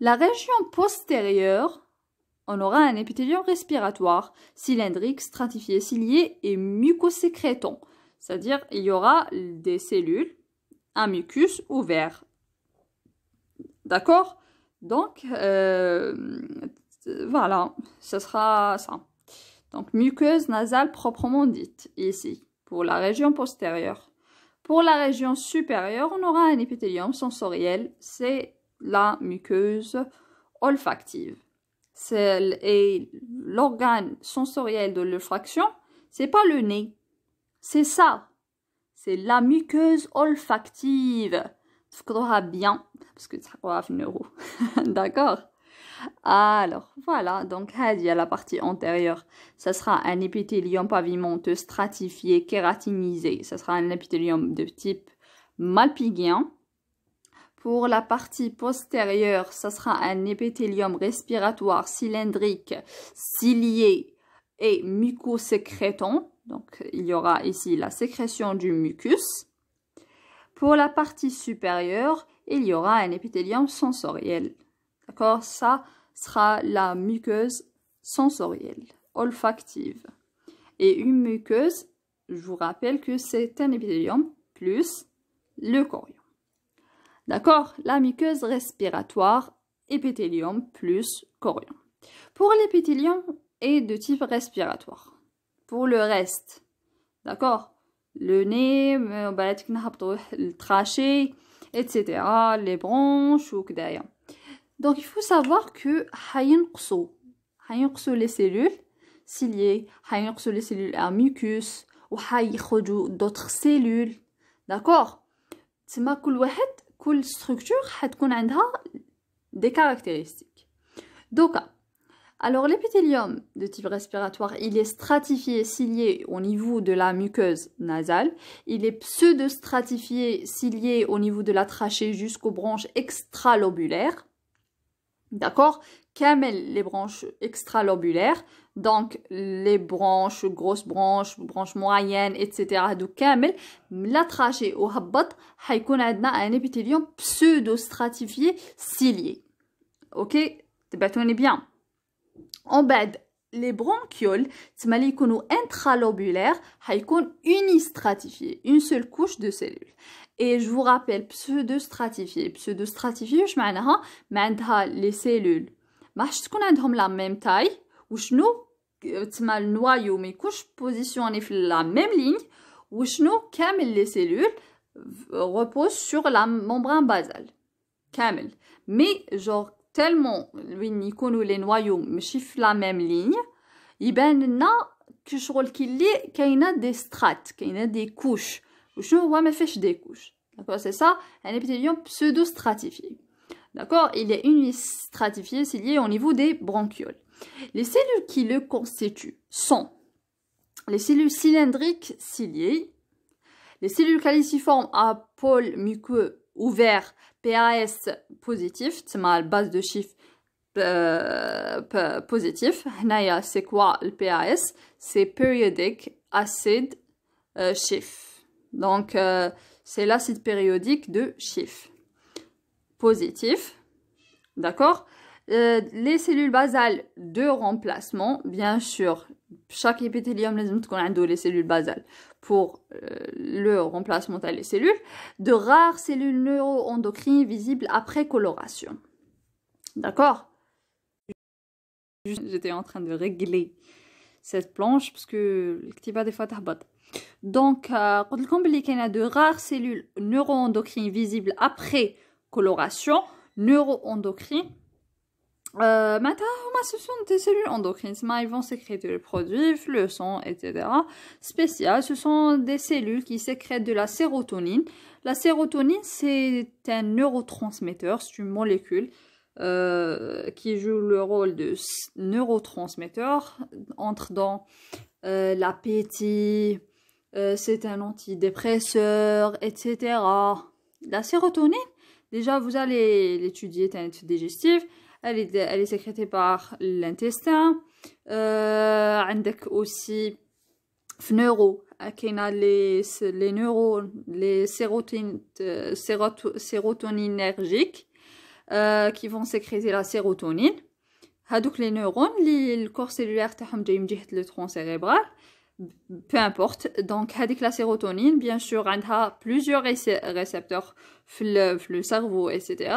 La région postérieure, on aura un épithélium respiratoire, cylindrique, stratifié, cilié et mucosécrétant. C'est-à-dire, il y aura des cellules, un mucus ouvert D'accord Donc, euh, voilà, ce sera ça. Donc, muqueuse nasale proprement dite, ici, pour la région postérieure. Pour la région supérieure, on aura un épithélium sensoriel, c'est la muqueuse olfactive. Et l'organe sensoriel de l'olfaction, c'est pas le nez, c'est ça. C'est la muqueuse olfactive. Tu bien parce que D'accord alors voilà, donc il y a la partie antérieure. Ça sera un épithélium pavimenteux stratifié, kératinisé. Ça sera un épithélium de type malpigien. Pour la partie postérieure, ça sera un épithélium respiratoire cylindrique, cilié et mucosécrétant. Donc il y aura ici la sécrétion du mucus. Pour la partie supérieure, il y aura un épithélium sensoriel. D'accord Ça sera la muqueuse sensorielle, olfactive. Et une muqueuse, je vous rappelle que c'est un épithélium plus le corion. D'accord La muqueuse respiratoire, épithélium plus corion. Pour l'épithélium, est de type respiratoire. Pour le reste, d'accord Le nez, euh, bah, le trachée, etc. Les branches ou d'ailleurs. Donc il faut savoir que les cellules ciliées, les cellules à mucus ou d'autres cellules. D'accord C'est ma structure a des caractéristiques. Donc alors l'épithélium de type respiratoire, il est stratifié cilié au niveau de la muqueuse nasale, il est pseudo-stratifié cilié au niveau de la trachée jusqu'aux branches extralobulaires. D'accord Camel les branches extralobulaires, donc les branches, grosses branches, branches moyennes, etc. Donc camel, la trachée au y y a un épithélium pseudo-stratifié cilié. Ok T'es bien en bas les bronchioles, intralobulaires, unistratifiés, une seule couche de cellules. Et je vous rappelle, pseudo-stratifiées. pseudo stratifiée je m'en les cellules. Marche qu'on a la même taille, ou nous le noyau, mes couches positionnées la même ligne, ou nous comme les cellules euh, reposent sur la membrane basale. Camel. Mais, genre, tellement les noyaux chiffrent la même ligne eh ben, il y a des strates, des couches. des ne vois pas des couches. C'est ça, un épithélium pseudo stratifié d'accord il est stratifié, c'est lié au niveau des bronchioles les cellules qui le constituent sont les cellules cylindriques ciliées les cellules caliciformes à pôle muqueux ouvert PAS positif, c'est ma base de chiffres euh, positif. Naya, C'est quoi le PAS C'est Periodic Acid Shift. Euh, Donc, euh, c'est l'acide périodique de chiffre Positif. D'accord Les cellules basales de remplacement, bien sûr. Chaque épithélium, les cellules basales pour euh, le remplacement des cellules, de rares cellules neuroendocrines visibles après coloration. D'accord J'étais en train de régler cette planche parce que pas des fois Donc, euh, quand il y a de rares cellules neuroendocrines visibles après coloration, neuroendocrines euh, ce sont des cellules endocrines, ils vont sécréter le produit, le sang, etc. Spécial, ce sont des cellules qui sécrètent de la sérotonine. La sérotonine, c'est un neurotransmetteur, c'est une molécule euh, qui joue le rôle de neurotransmetteur, entre dans euh, l'appétit, euh, c'est un antidépresseur, etc. La sérotonine, déjà vous allez l'étudier, dans un étude digestive, elle est, sécrétée par l'intestin. Euh, il aussi y a les, neurones, les euh, sérotonines sérotoninergiques euh, qui vont sécréter la sérotonine. Donc les neurones, le corps cellulaire, le tronc cérébral peu importe donc la sérotonine bien sûr elle a plusieurs récepteurs dans le cerveau etc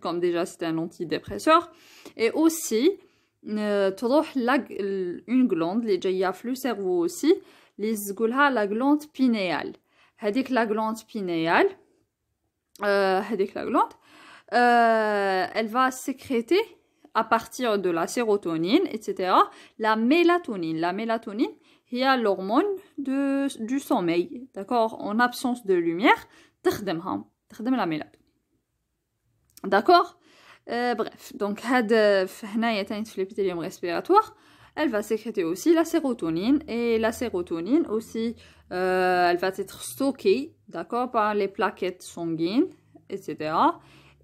comme déjà c'est un antidépresseur et aussi euh, une glande les le cerveau aussi Les la glande pinéale la glande pinéale euh, la glande euh, elle va sécréter à partir de la sérotonine etc la mélatonine la mélatonine il y a l'hormone du sommeil, d'accord En absence de lumière, la D'accord euh, Bref, donc il هنايا a l'épithélium respiratoire, elle va sécréter aussi la sérotonine et la sérotonine aussi euh, elle va être stockée, d'accord, par les plaquettes sanguines, etc.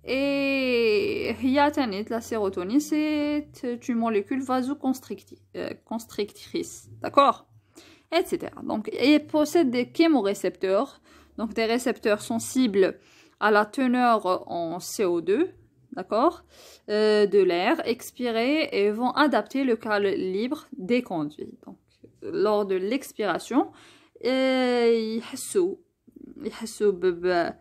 Et la sérotonine, c'est une molécule vasoconstrictrice, euh, d'accord etc. Donc, ils possèdent des chémorécepteurs, donc des récepteurs sensibles à la teneur en CO2, d'accord, euh, de l'air expiré et vont adapter le calibre des conduits. Donc, lors de l'expiration, euh, ils يحسوا ب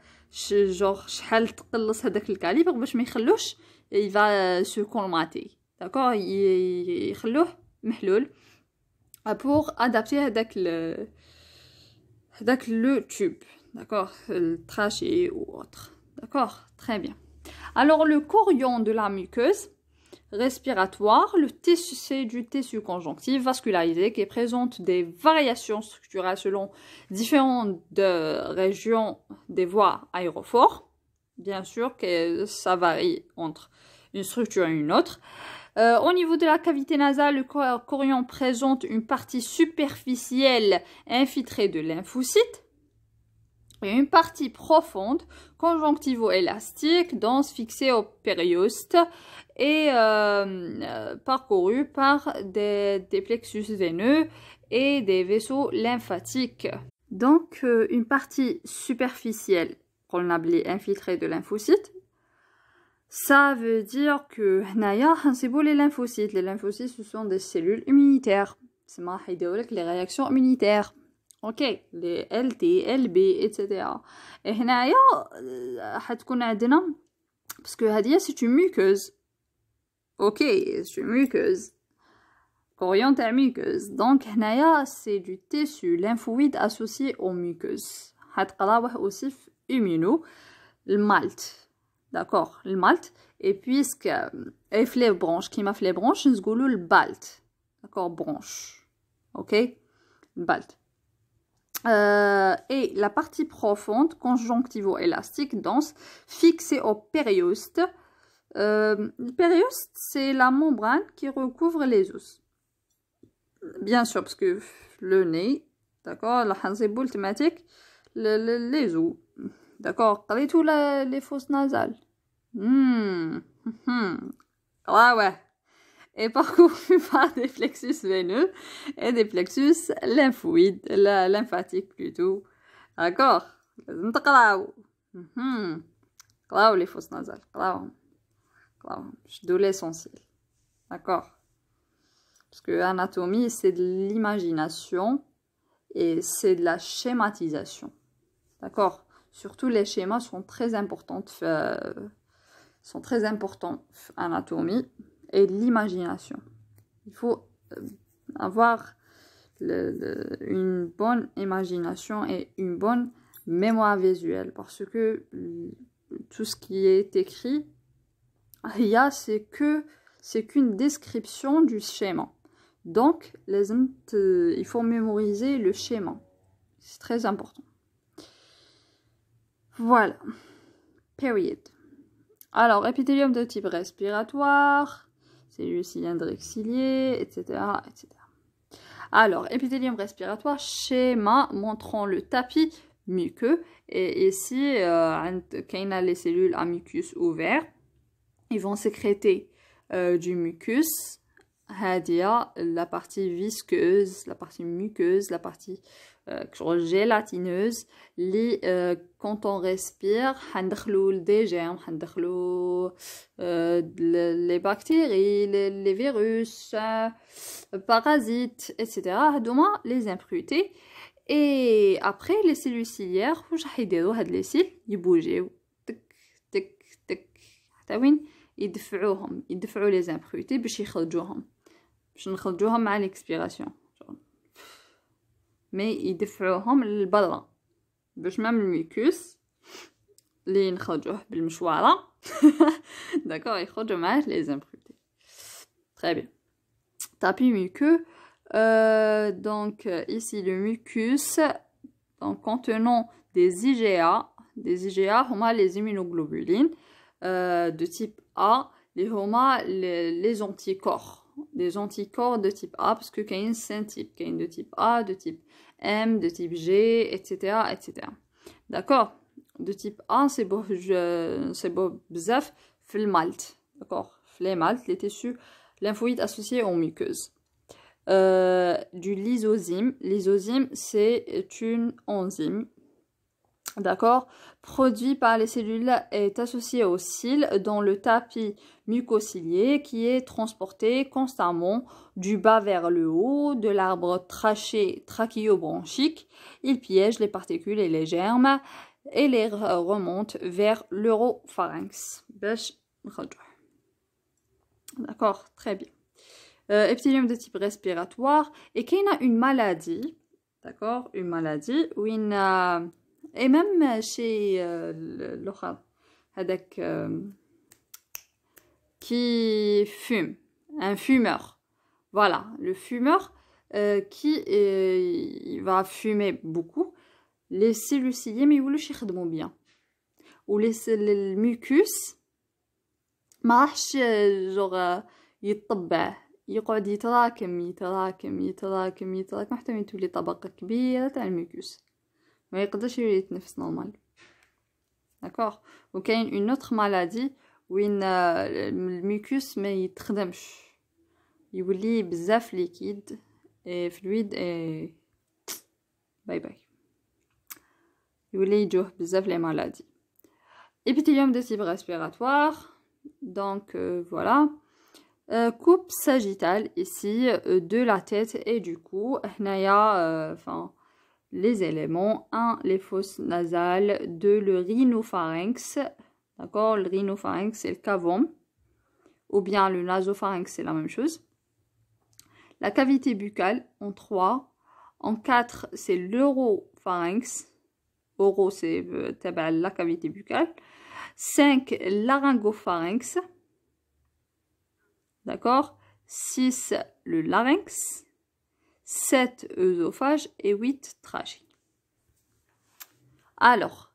genre شحال تقلص هذاك الكاليبر باش ما يخلوش il va euh, se colmater d'accord يخلوه محلول ah, pour adapter avec le tube, d'accord le trachée ou autre d'accord très bien alors le corion de la muqueuse respiratoire, le tissu c'est du tissu conjonctif vascularisé qui présente des variations structurelles selon différentes régions des voies aérophores. Bien sûr que ça varie entre une structure et une autre. Euh, au niveau de la cavité nasale, le corion présente une partie superficielle infiltrée de lymphocytes et une partie profonde, conjonctivo-élastique, dense, fixée au périoste et euh, euh, parcourue par des, plexus veineux et des vaisseaux lymphatiques. Donc, une partie superficielle qu'on infiltrée de lymphocytes, ça veut dire que hein, c'est pour les lymphocytes. Les lymphocytes ce sont des cellules immunitaires. C'est ma que les réactions immunitaires. OK les LT, LB etc. Et حتكون euh, parce que c'est une muqueuse. OK, c'est une muqueuse. muqueuse. Donc Naya, c'est du tissu lymphoïde associé aux muqueuses. C'est aussi immuno le malt. D'accord, le malt. Et puisque et euh, les branches, qui m'a fait les branches, nous le balt. D'accord, branche. Ok, balt. Euh, et la partie profonde, conjonctivo-élastique, dense, fixée au périoste. Euh, le périoste, c'est la membrane qui recouvre les os. Bien sûr, parce que le nez, d'accord, la hanzeboul thématique, les os. D'accord, tout les fosses nasales. Hum, Ah ouais. Et parcouru par des flexus veineux et des plexus lymphoïdes, lymphatiques plutôt. D'accord. لازم hmm. Claw les fosses nasales. Claw. Je l'essentiel. D'accord. Parce que l'anatomie, c'est de l'imagination et c'est de la schématisation. D'accord Surtout les schémas sont très importants, euh, sont très importants en anatomie et l'imagination. Il faut euh, avoir une bonne imagination et une bonne mémoire visuelle parce que euh, tout ce qui est écrit, il c'est que c'est qu'une description du schéma. Donc, les, il faut mémoriser le schéma. C'est très important. Voilà. Period. Alors, épithélium de type respiratoire, cellules cylindriques ciliées, etc., etc. Alors, épithélium respiratoire, schéma montrant le tapis muqueux. Et ici, euh, a les cellules à mucus ouvert, ils vont sécréter euh, du mucus, la partie visqueuse, la partie muqueuse, la partie euh, gélatineuse li euh, quand on respire handkhlou des germes handkhlou euh, les bactéries les, virus euh, parasites etc. douma les impuretés et après les cellules ciliaires ou jhaydirou had les cils y bouger tik tik tik hatta win يدفعوهم يدفعو لي زامبروتي باش يخرجوهم باش نخرجوهم مع ليكسبيراسيون mais il défend le balan. Je m'aime le mucus. D'accord, il faut que je les impruder. Très bien. Tapis muqueux. Donc, ici, le mucus contenant des IGA. Des IGA, on les immunoglobulines euh, de type A. On a les anticorps des anticorps de type A parce que qu'il y types, une de type A, de type M, de type G, etc. etc. D'accord De type A, c'est beau, c'est beau malt. D'accord Les les tissus lymphoïdes associés aux muqueuses. Euh, du lysozyme. Lysosyme, c'est une enzyme d'accord, produit par les cellules est associé aux cils dans le tapis mucocilié qui est transporté constamment du bas vers le haut de l'arbre traché trachéobranchique, Il piège les particules et les germes et les remonte vers l'europharynx. D'accord, très bien. Euh, de type respiratoire et qu'il a une maladie, d'accord, une maladie où il a et même euh, chez euh, l'oral euh, qui fume un fumeur voilà le fumeur qui va fumer beaucoup les cellules mais de ne bien ou les le mucus marche راحش il il يقعد يتراكم يتراكم Il يتراكم حتى طبقة كبيرة تاع الميكوس mais quand chez lui être نفس normal d'accord OK une autre maladie où le mucus mais il t'aide pas il devient beaucoup liquide et fluide et bye bye il lui y a beaucoup les maladies épithélium des voies respiratoires donc euh, voilà euh, coupe sagittale ici euh, de la tête et du cou هنايا enfin les éléments 1 les fosses nasales, 2 le rhinopharynx, d'accord Le rhinopharynx c'est le cavon, ou bien le nasopharynx c'est la même chose. La cavité buccale en 3, en 4 c'est l'europharynx, Oro c'est euh, la cavité buccale, 5 l'aryngopharynx, d'accord 6 le larynx, 7 œsophages et 8 trachées. Alors,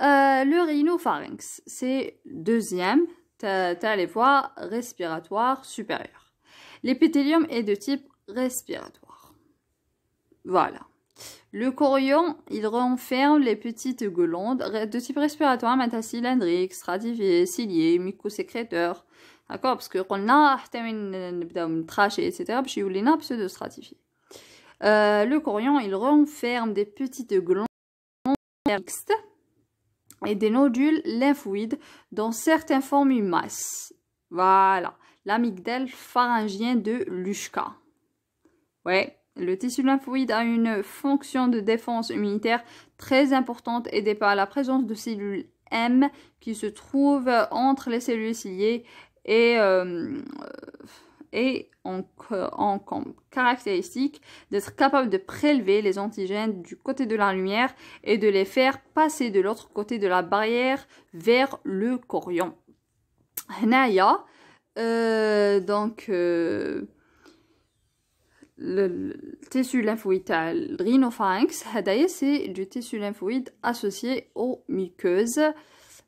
euh, le rhinopharynx, c'est deuxième, as les voies respiratoires supérieures. L'épithélium est de type respiratoire. Voilà. Le corion, il renferme les petites glandes de type respiratoire, cylindrique, stratifié, cilié, mycosécréteur. D'accord Parce que quand on a une trachée, etc. Puis il y a pseudo-stratifié. Euh, le corian, il renferme des petites glandes mixtes et des nodules lymphoïdes dont certains forment une masse. Voilà, l'amygdale pharyngien de Lushka. Ouais, le tissu lymphoïde a une fonction de défense immunitaire très importante aidée par la présence de cellules M qui se trouvent entre les cellules ciliées et... Euh, et en, comme caractéristique d'être capable de prélever les antigènes du côté de la lumière et de les faire passer de l'autre côté de la barrière vers le corion. Naya, euh, donc euh, le, tissu lymphoïde rhinopharynx, c'est du tissu lymphoïde associé aux muqueuses.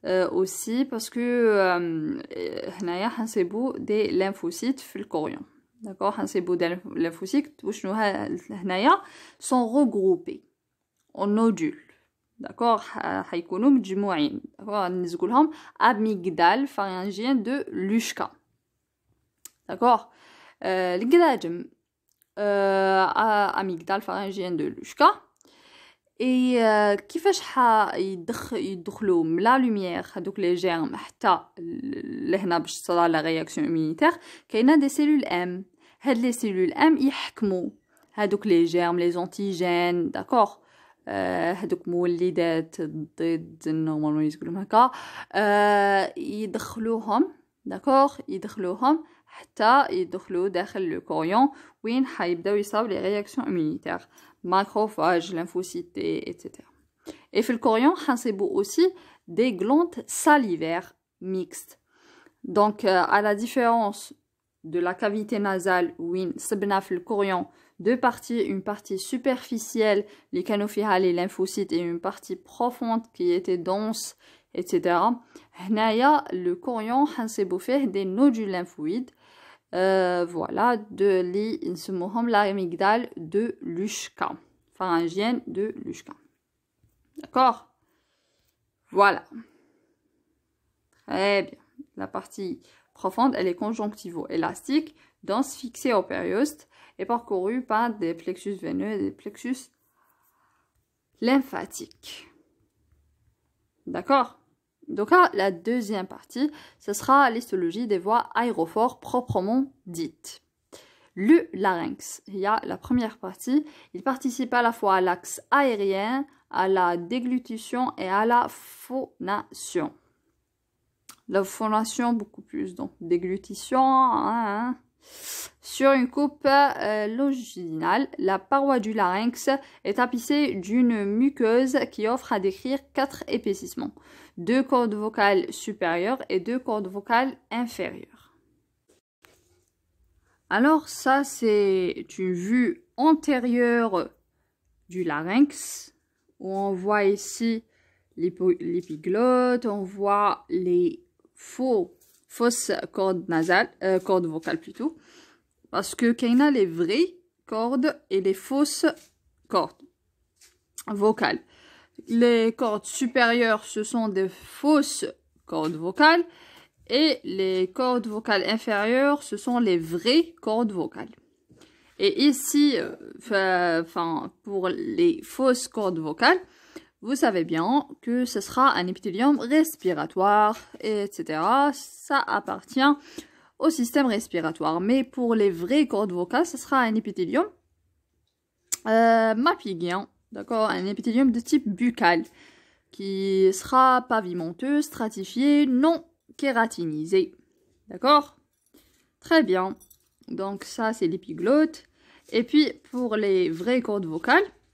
Euh, aussi parce que euh, il y a des lymphocytes fulcorions. D'accord hein, des lymphocytes euh, sont regroupés en nodules. D'accord euh, D'accord amygdales pharyngienne de Lushka. D'accord euh, L'amygdale pharyngienne de Lushka. اي euh, كيفاش ح يدخ يدخلوا من لا لوميير هذوك لي جيرم حتى لهنا باش تصرا لا رياكسيون اميونيتير كاينه دي سيلول ام هاد لي سيلول ام يحكموا هادوك لي جيرم لي زونتيجين داكوغ آه هادوك مولدات ضد نورمالمون يقولوا هكا آه يدخلوهم داكوغ يدخلوهم حتى يدخلوا داخل لو كوريون وين حيبداو يصاوب لي رياكسيون اميونيتير macrophages, lymphocytes, etc. Et le coriandre, c'est aussi des glandes salivaires mixtes. Donc, euh, à la différence de la cavité nasale, où il le coriandre, deux parties, une partie superficielle, les et les lymphocytes, et une partie profonde qui était dense, etc. le coriandre, c'est des nodules lymphoïdes euh, voilà, de l'insumoham, l'amygdale de Lushka, pharyngienne de Lushka. D'accord Voilà. Très bien. La partie profonde, elle est conjonctivo-élastique, dense fixée au périoste et parcourue par des plexus veineux et des plexus lymphatiques. D'accord donc la deuxième partie, ce sera l'histologie des voies aérophores proprement dites. Le larynx, il y a la première partie, il participe à la fois à l'axe aérien, à la déglutition et à la phonation. La phonation beaucoup plus, donc déglutition, hein, hein. Sur une coupe euh, longitudinale, la paroi du larynx est tapissée d'une muqueuse qui offre à décrire quatre épaississements, deux cordes vocales supérieures et deux cordes vocales inférieures. Alors ça, c'est une vue antérieure du larynx, où on voit ici l'épiglotte, on voit les faux fausses cordes nasales, euh, cordes vocales plutôt, parce que qu'il y a les vraies cordes et les fausses cordes vocales. Les cordes supérieures, ce sont des fausses cordes vocales, et les cordes vocales inférieures, ce sont les vraies cordes vocales. Et ici, euh, pour les fausses cordes vocales, vous savez bien que ce sera un épithélium respiratoire, etc. Ça appartient au système respiratoire. Mais pour les vraies cordes vocales, ce sera un épithélium euh, d'accord Un épithélium de type buccal qui sera pavimenteux, stratifié, non kératinisé. D'accord Très bien. Donc ça, c'est l'épiglotte. Et puis, pour les vraies cordes vocales,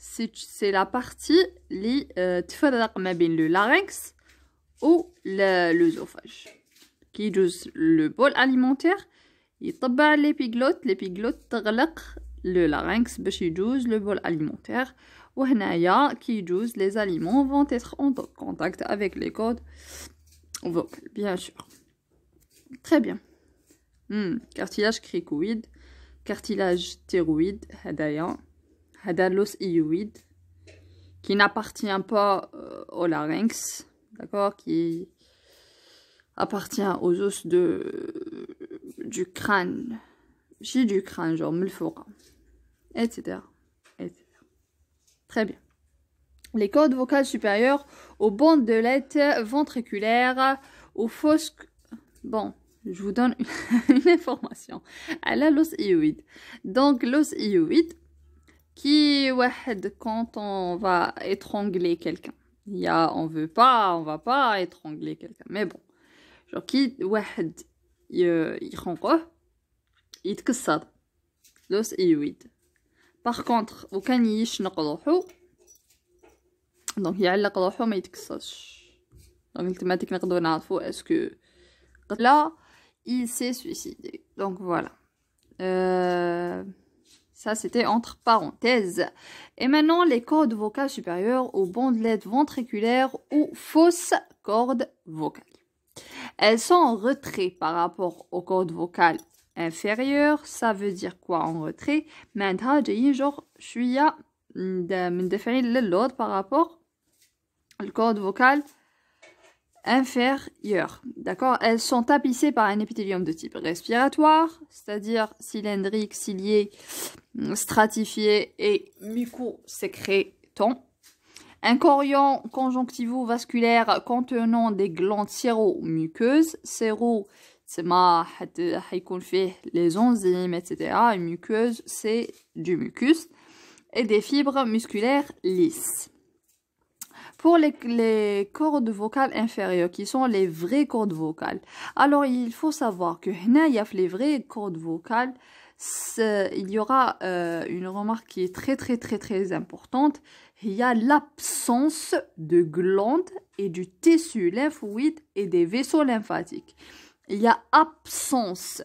c'est la partie qui تفرق euh, le larynx ou l'œsophage qui joue le bol alimentaire Il يطبع l'épiglotte l'épiglotte تغلق le larynx باش يجوز le bol alimentaire وهنايا qui joue les aliments vont être en contact avec les cordes vocales bien sûr très bien hmm, cartilage cricoïde cartilage thyroïde ça l'os hyoïde, qui n'appartient pas euh, au larynx, d'accord, qui appartient aux os de, du crâne, j'ai du crâne, genre mulfora, etc., etc. Très bien. Les cordes vocales supérieures aux bandes de lettres ventriculaires, aux fosses... Bon, je vous donne une, information. à a l'os hyoïde. Donc l'os hyoïde, qui est quand on va étrangler quelqu'un. Il y a, on veut pas, on va pas étrangler quelqu'un. Mais bon, genre qui est il quoi il te casse ça, l'os et Par contre, aucun yish n'a pas d'or. Donc il a la d'or, mais il te casse. Donc il te met avec McDonald's. Faut est-ce que là, il s'est suicidé. Donc voilà. Euh... Ça, c'était entre parenthèses. Et maintenant, les cordes vocales supérieures aux bandelettes ventriculaires ou fausses cordes vocales. Elles sont en retrait par rapport aux cordes vocales inférieures. Ça veut dire quoi en retrait genre, je suis à par rapport aux cordes vocales inférieures. D'accord Elles sont tapissées par un épithélium de type respiratoire, c'est-à-dire cylindrique, cilié, euh, stratifié et muco Un corion conjonctivo-vasculaire contenant des glandes séro-muqueuses, séro, c'est les enzymes, etc. muqueuse, c'est du mucus. Et des fibres musculaires lisses. Pour les, cordes vocales inférieures, qui sont les vraies cordes vocales, alors il faut savoir que les vraies cordes vocales, il y aura euh, une remarque qui est très très très très importante. Il y a l'absence de glandes et du tissu lymphoïde et des vaisseaux lymphatiques. Il y a absence.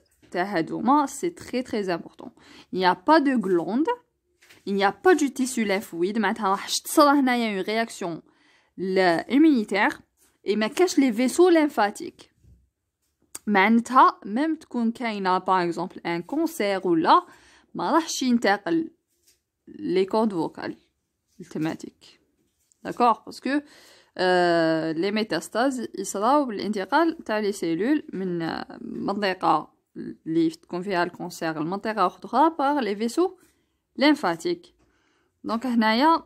C'est très très important. Il n'y a pas de glandes. Il n'y a pas du tissu lymphoïde. Maintenant, il y a une réaction l'immunitaire et ma cache les vaisseaux lymphatiques معناتها même تكون a par exemple un cancer ou vais راحش ينتقل les cordes vocales thématiques. d'accord parce que euh, les métastases يصراو بالانتقال تاع les cellules ils منطقه euh, le تكون فيها المنطقه par les vaisseaux lymphatiques donc a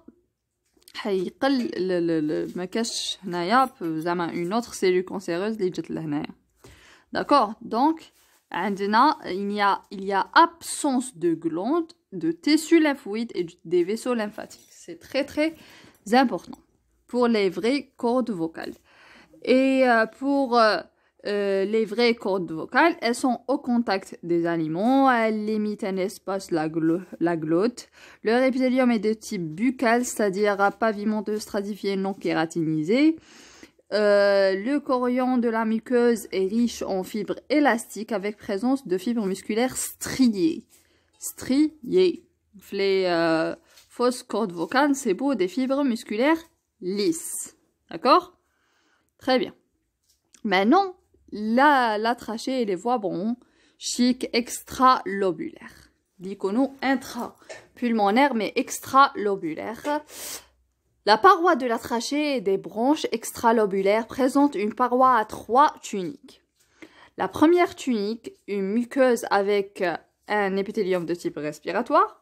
حيقل y a une autre اون cancéreuse qui est اللي جات d'accord Donc, دونك il y a il y a absence de glandes de tissus lymphoïdes et des vaisseaux lymphatiques c'est très très important pour les vraies cordes vocales et euh, pour euh, euh, les vraies cordes vocales, elles sont au contact des aliments, elles limitent un espace, la, glotte. Leur épithélium est de type buccal, c'est-à-dire à stratifié non kératinisé. Euh, le corion de la muqueuse est riche en fibres élastiques avec présence de fibres musculaires striées. Striées. Les euh, fausses cordes vocales, c'est beau, des fibres musculaires lisses. D'accord Très bien. Maintenant, la, trachée et les voies bronchiques chic extra-lobulaire. L'icône intra mais extra-lobulaire. La paroi de la trachée et des branches extralobulaires présente une paroi à trois tuniques. La première tunique, une muqueuse avec un épithélium de type respiratoire.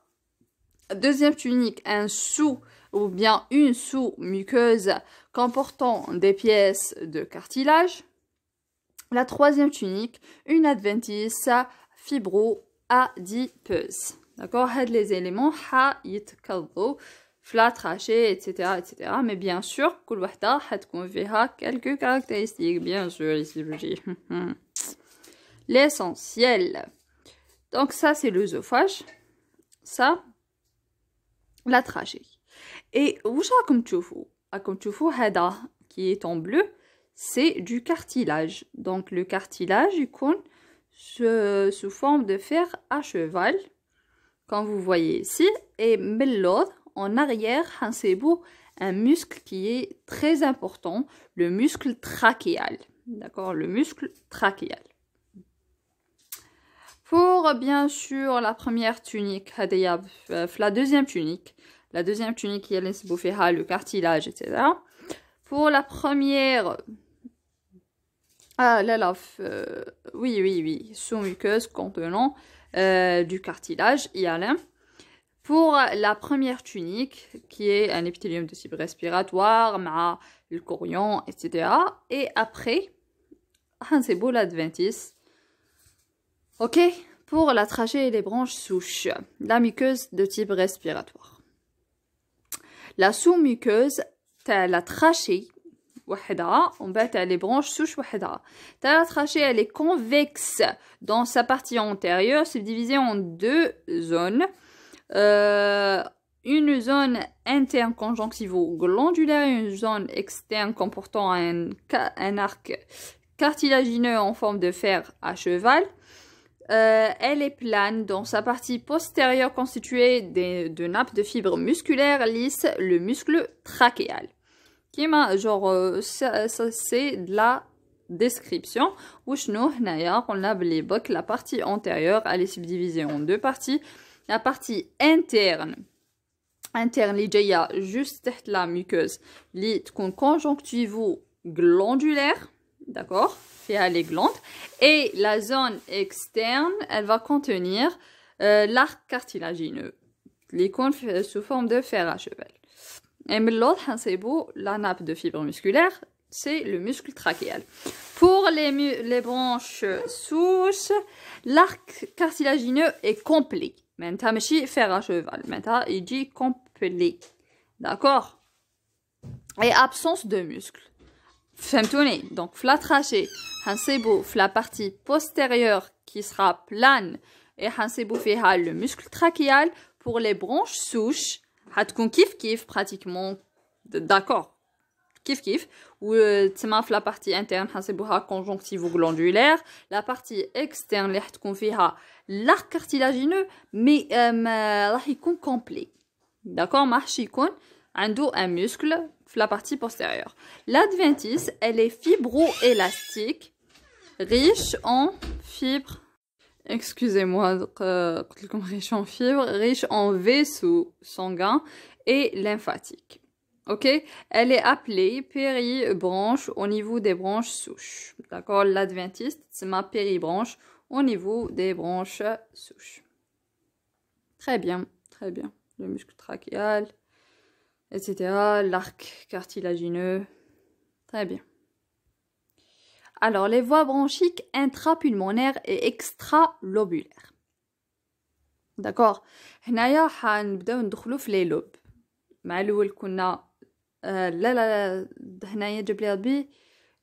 Deuxième tunique, un sous ou bien une sous-muqueuse comportant des pièces de cartilage. La troisième tunique, une adventice fibro adipeuse. D'accord Les éléments, ha it la trachée, etc., etc. Mais bien sûr, kulwahda qu'on verra quelques caractéristiques, bien sûr, ici je dis. L'essentiel. Donc ça, c'est l'œsophage. Ça, la trachée. Et vous comme tu vois, ah, comme tu qui est en bleu, c'est du cartilage. Donc le cartilage, il compte sous forme de fer à cheval, comme vous voyez ici. Et l'autre, en arrière, hein, c'est un muscle qui est très important, le muscle trachéal. D'accord Le muscle trachéal. Pour bien sûr la première tunique, euh, la deuxième tunique, la deuxième tunique, il a le cartilage, etc. Pour la première ah euh, oui, oui, oui, sous-muqueuse contenant euh, du cartilage, hyaline. Pour la première tunique, qui est un épithélium de type respiratoire, ma, le corion, etc. Et après, c'est beau l'adventice. Ok, pour la trachée et les branches souches, la muqueuse de type respiratoire. La sous-muqueuse, la trachée, on ومن بعد les branches sous وحدها Ta elle est convexe dans sa partie antérieure subdivisée en deux zones euh, une zone interne conjonctivo-glandulaire et une zone externe comportant un, arc cartilagineux en forme de fer à cheval. Euh, elle est plane dans sa partie postérieure constituée de, de nappes de fibres musculaires lisses, le muscle trachéal. Genre euh, de la description وشنو هنايا قلنا la partie antérieure elle est subdivisée en deux parties la partie interne interne y a juste la muqueuse اللي تكون conjonctivo glandulaire d'accord fait les glandes et la zone externe elle va contenir euh, l'arc cartilagineux les sous forme de fer à cheval. Et l'autre, c'est la nappe de fibres musculaires, c'est le muscle trachéal. Pour les, les branches souches, l'arc cartilagineux est complet. Maintenant, faire un cheval. Maintenant, il dit complet. D'accord Et absence de muscles. Femtonné, donc la trachée, c'est la partie postérieure qui sera plane et c'est beau, le muscle trachéal pour les branches souches un kif kif pratiquement d'accord kif kif ou dans euh, la partie interne hasebouha conjonctive ou glandulaire la partie externe li l'arc cartilagineux mais euh, complet d'accord il un dos un muscle la partie postérieure l'adventice elle est fibro-élastique, riche en fibres excusez-moi, riche euh, en fibres, riche en vaisseaux sanguins et lymphatiques. Ok Elle est appelée péribranche au niveau des branches souches. D'accord L'adventiste, c'est ma péribranche au niveau des branches souches. Très bien, très bien. Le muscle trachéal, etc. L'arc cartilagineux. Très bien. Alors, les voies bronchiques intrapulmonaires et extralobulaires. D'accord Naya euh,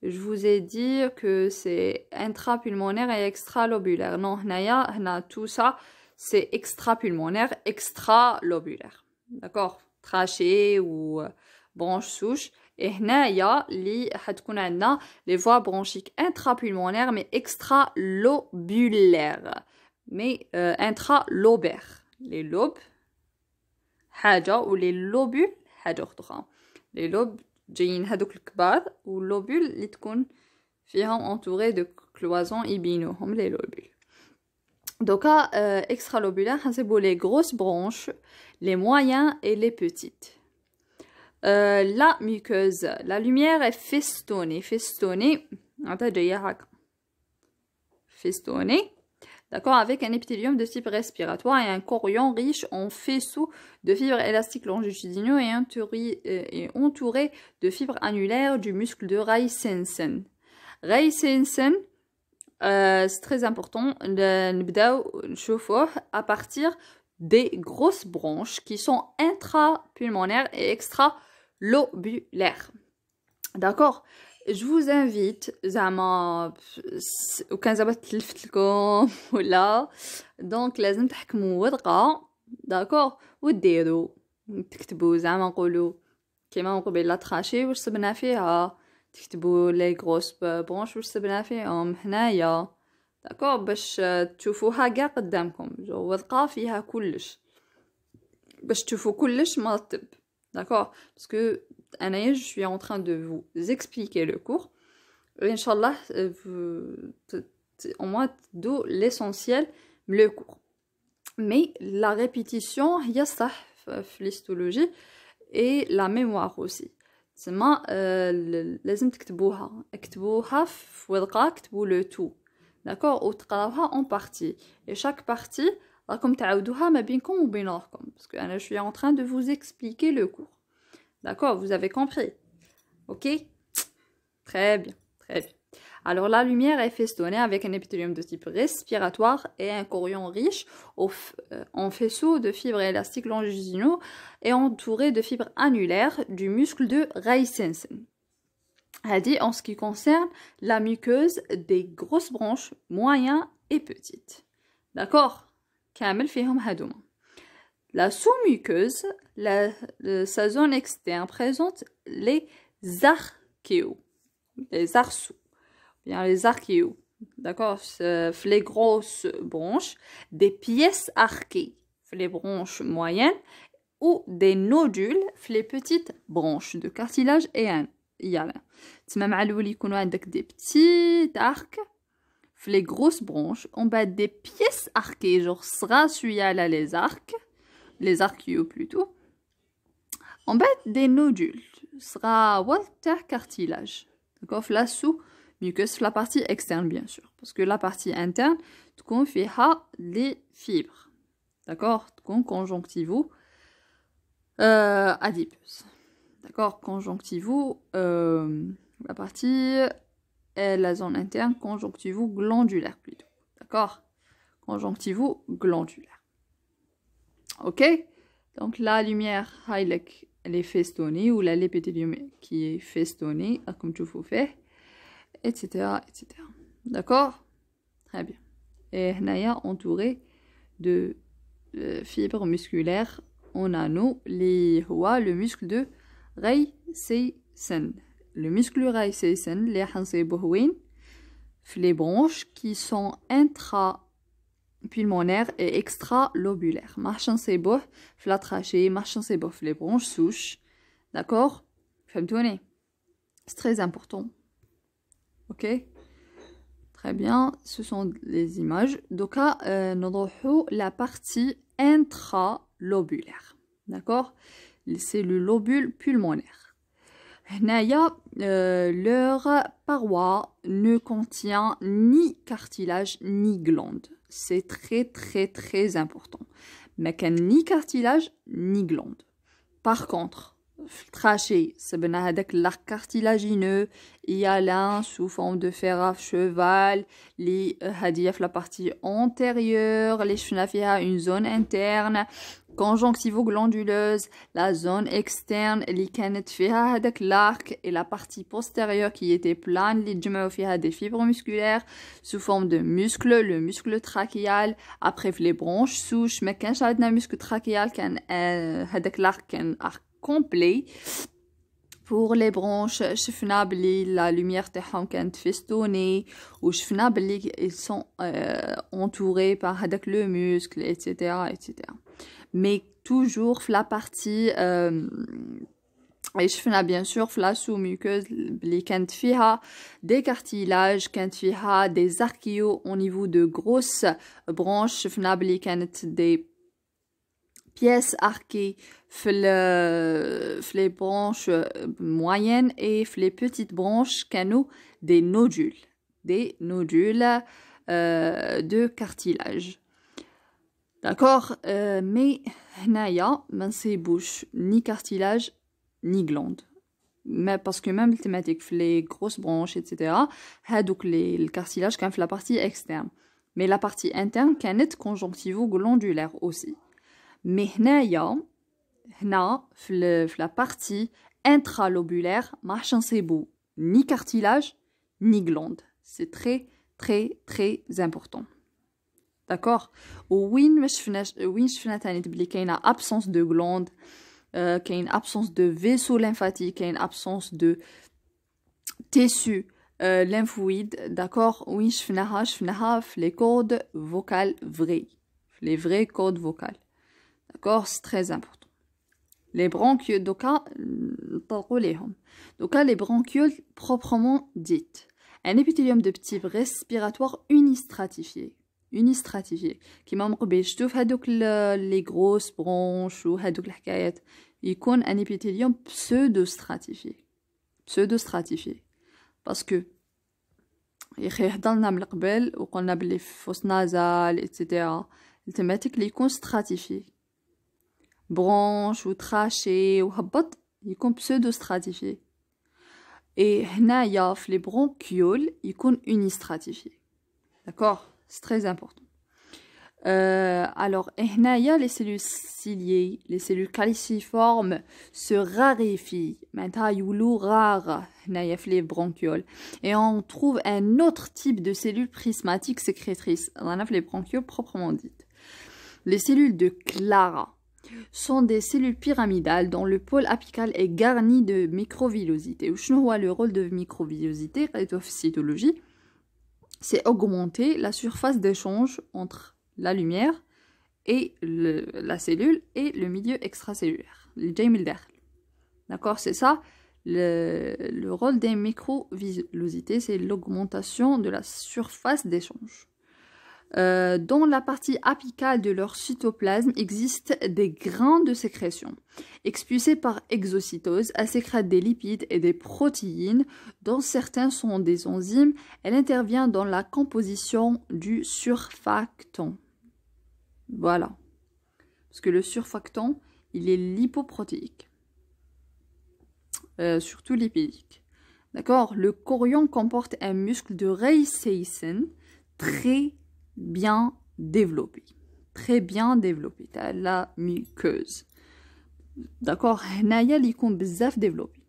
je vous ai dit que c'est intrapulmonaire et extralobulaire non tout ça c'est extrapulmonaire extralobulaire d'accord trachée ou euh, branche souche et là, il y a les les voies bronchiques intrapulmonaires, mais extra-lobulaires. Mais euh, intra-lobaires. Les lobes, ou les lobules, les lobes, les lobules, les lobules, entourés de cloisons ibineux, les lobules. Donc, euh, extra-lobulaires, c'est pour les grosses branches, les moyens et les petites. Euh, la muqueuse, la lumière est festonnée, festonnée, Festonnée. d'accord, avec un épithélium de type respiratoire et un corion riche en faisceaux de fibres élastiques longitudinaux et, entouré, euh, de fibres annulaires du muscle de Raï-Sensen. ray euh, c'est très important, le à partir des grosses branches qui sont intrapulmonaires et extrapulmonaires. lobulaire. D'accord je vous invite زعما وكان زعما تلفت لكم ولا دونك لازم تحكموا ورقه داكور وديروا تكتبوا زعما نقولوا كيما نقولو قبل لا تراشي واش صبنا فيها تكتبوا لي غروس برونش واش صبنا فيهم هنايا داكور باش تشوفوها كاع قدامكم جو ورقه فيها كلش باش تشوفوا كلش مرتب D'accord Parce que, je suis en train de vous expliquer le cours. Inch'Allah, au euh, moins, d'où l'essentiel, le cours. Mais la répétition, il y a ça, l'histologie, et la mémoire aussi. C'est لازم تكتبوها اكتبوها في le tout. tout. D'accord داكور وتقراوها en partie. et chaque partie راكم comme en train de vous expliquer le cours d'accord vous avez compris ok très bien très bien alors la lumière est festonnée avec un épithélium de type respiratoire et un corion riche euh, en faisceaux de fibres élastiques longitudinaux et entouré de fibres annulaires du muscle de Reissensen. Elle dit en ce qui concerne la muqueuse des grosses branches moyennes et petites. D'accord la sous-muqueuse sa zone externe présente les archéos les arceaux bien les archéos d'accord les grosses branches des pièces arquées les branches moyennes ou des nodules les petites branches de cartilage et un même تما مع الاول عندك des petits les grosses branches, on bête des pièces arquées, genre sera là les arcs, les arcs plutôt. On bête des nodules, sera walter cartilage. D'accord, là sous, mieux que la partie externe bien sûr, parce que la partie interne, tu fait les fibres. D'accord, conjonctivo euh, adipus, D'accord, conjonctivo euh, la partie la zone interne conjonctivo-glandulaire plutôt. D'accord Conjonctivo-glandulaire. Ok Donc la lumière high elle est festonnée, ou la l'épithélium qui est festonnée, comme tu fais, etc. etc. D'accord Très bien. Et naya entouré de euh, fibres musculaires en anneau, les le muscle de Ray le muscle cest les hansebohouin, les branches qui sont intra-pulmonaires et extra-lobulaires. flatraché la trachée, beau les bronches souches. D'accord Femme C'est très important. Ok Très bien, ce sont les images. Donc, euh, nous avons la partie intra-lobulaire. D'accord les le lobule pulmonaire. Naya, euh, leur paroi ne contient ni cartilage ni glande. C'est très très très important. Mais ni cartilage ni glande. Par contre, traché. C'est ben hadak l'arc cartilagineux. Il y a l'un sous forme de fer à cheval. Les euh, a la partie antérieure. Les chenafia une zone interne. Conjonctivo-glanduleuse, la zone externe, les canettes a l'arc et la partie postérieure qui était plane, les y des fibres musculaires sous forme de muscles, le muscle trachéal, après les bronches souches, mais un muscle trachéal, qui est euh, l'arc, arc complet pour les branches la lumière تاعهم كانت فستوني ils sont euh, entourés par avec le muscle etc etc mais toujours la partie euh, et شفنا bien sûr la sous-muqueuse des cartilages des archéos au niveau de grosses branches je des pièces arquées, les, branches euh, moyennes et les petites branches canaux des nodules, des nodules euh, de cartilage. D'accord euh, Mais naya, ben, bouche, ni cartilage, ni glande. Mais parce que même thématique grosses branches, etc., hein, donc les, le cartilage, quand la partie externe. Mais la partie interne, est conjonctivo-glandulaire aussi. Mais هنايا هنا la partie intralobulaire c'est beau, ni cartilage ni glande. C'est très très très important. D'accord je ما vous qu'il absence de glande euh, a une absence de vaisseau lymphatique une absence de tissu euh, lymphoïde d'accord je les cordes vocales vraies. les vraies cordes vocales D'accord C'est très important. Les bronchioles, donc, les bronchioles proprement dites. Un épithélium de type respiratoire unistratifié. Unistratifié. Qui m'a les grosses bronches ou Il a un épithélium pseudo-stratifié. Pseudo-stratifié. Parce que ou هضرنا من a وقلنا بلي nasales, nasales اتسيتيرا thématique, لي يكون stratifiées branche ou trachée ou ils sont pseudo stratifié. Et هنايا les bronchioles, sont unistratifiés. D'accord C'est très important. Euh, alors, هنايا les cellules ciliées, les cellules calciformes se raréfient. mais, يولو rare rare les bronchioles. Et on trouve un autre type de cellules prismatiques sécrétrices. On les bronchioles proprement dites. Les cellules de Clara sont des cellules pyramidales dont le pôle apical est garni de microvillosité. le rôle de microvillosité cytologie C'est augmenter la surface d'échange entre la lumière et la cellule et le milieu extracellulaire, le D'accord, c'est ça. Le, le rôle des microvillosités, c'est l'augmentation de la surface d'échange. Euh, dans la partie apicale de leur cytoplasme existent des grains de sécrétion. Expulsés par exocytose, elles sécrètent des lipides et des protéines, dont certains sont des enzymes. Elle intervient dans la composition du surfactant. Voilà. Parce que le surfactant, il est lipoprotéique. Euh, surtout lipidique. D'accord Le corion comporte un muscle de réicéicine très bien développé. Très bien développé, la muqueuse. D'accord Naya l'icône bzaf développé,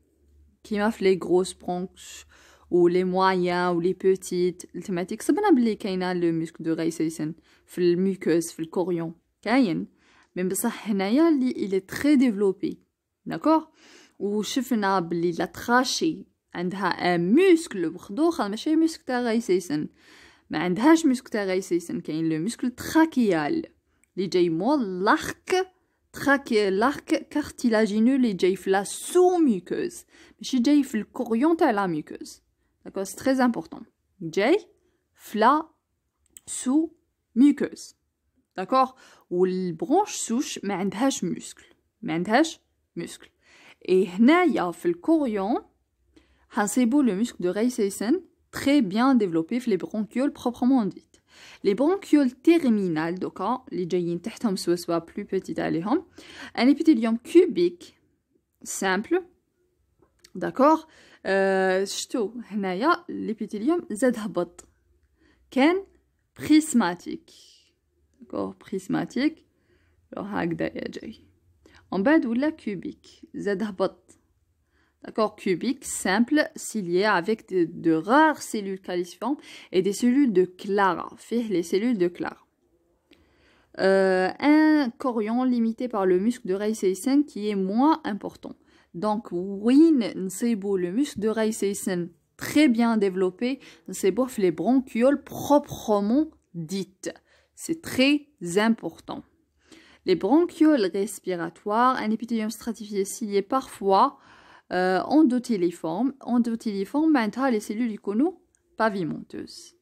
Qui m'a fait les grosses bronches ou les moyens ou les petites. Le thématique, c'est bien ait le muscle de dans le muqueuse, le corion. Kayen. Mais ça, Naya, il est très développé. D'accord Ou شفنا بلي la trachée عندها un muscle un le muscle de غيسيسن mais elle n'a pas de muscle trachéen, il y le muscle trachéal. Il est جاي 몰 arc l'arc cartilagineux il est جاي فلا sous muqueuse. Mais je جاي في الكوريون تاع لا muqueuse. D'accord, c'est très important. Il جاي فلا sous muqueuse. D'accord? Et les branche souches, mais n'a pas de muscle. Mais n'a pas de muscle. Et nous, il y a في الكوريون, on s'y le muscle de Reissens très bien développé les bronchioles proprement dites. Les bronchioles terminales donc, hein, les جايين تحتهم سوا سوا plus à hein. un épithélium cubique simple d'accord, d'accord euh, y a l'épithélium زاد qui est prismatique d'accord, prismatique لو هكذا جاي bas, en ولا cubique, زاد d'accord, Cubique, simple, cilié, avec de, rares cellules caliciformes et des cellules de Clara, les cellules de Clara. Euh, un corion limité par le muscle de Reiseisen qui est moins important. Donc, oui, beau, le muscle de Reiseisen très bien développé, c'est beau, les bronchioles proprement dites. C'est très important. Les bronchioles respiratoires, un épithélium stratifié cilié parfois, euh, endothéliforme. Endothéliforme, ben, tu les cellules connues pavimenteuses.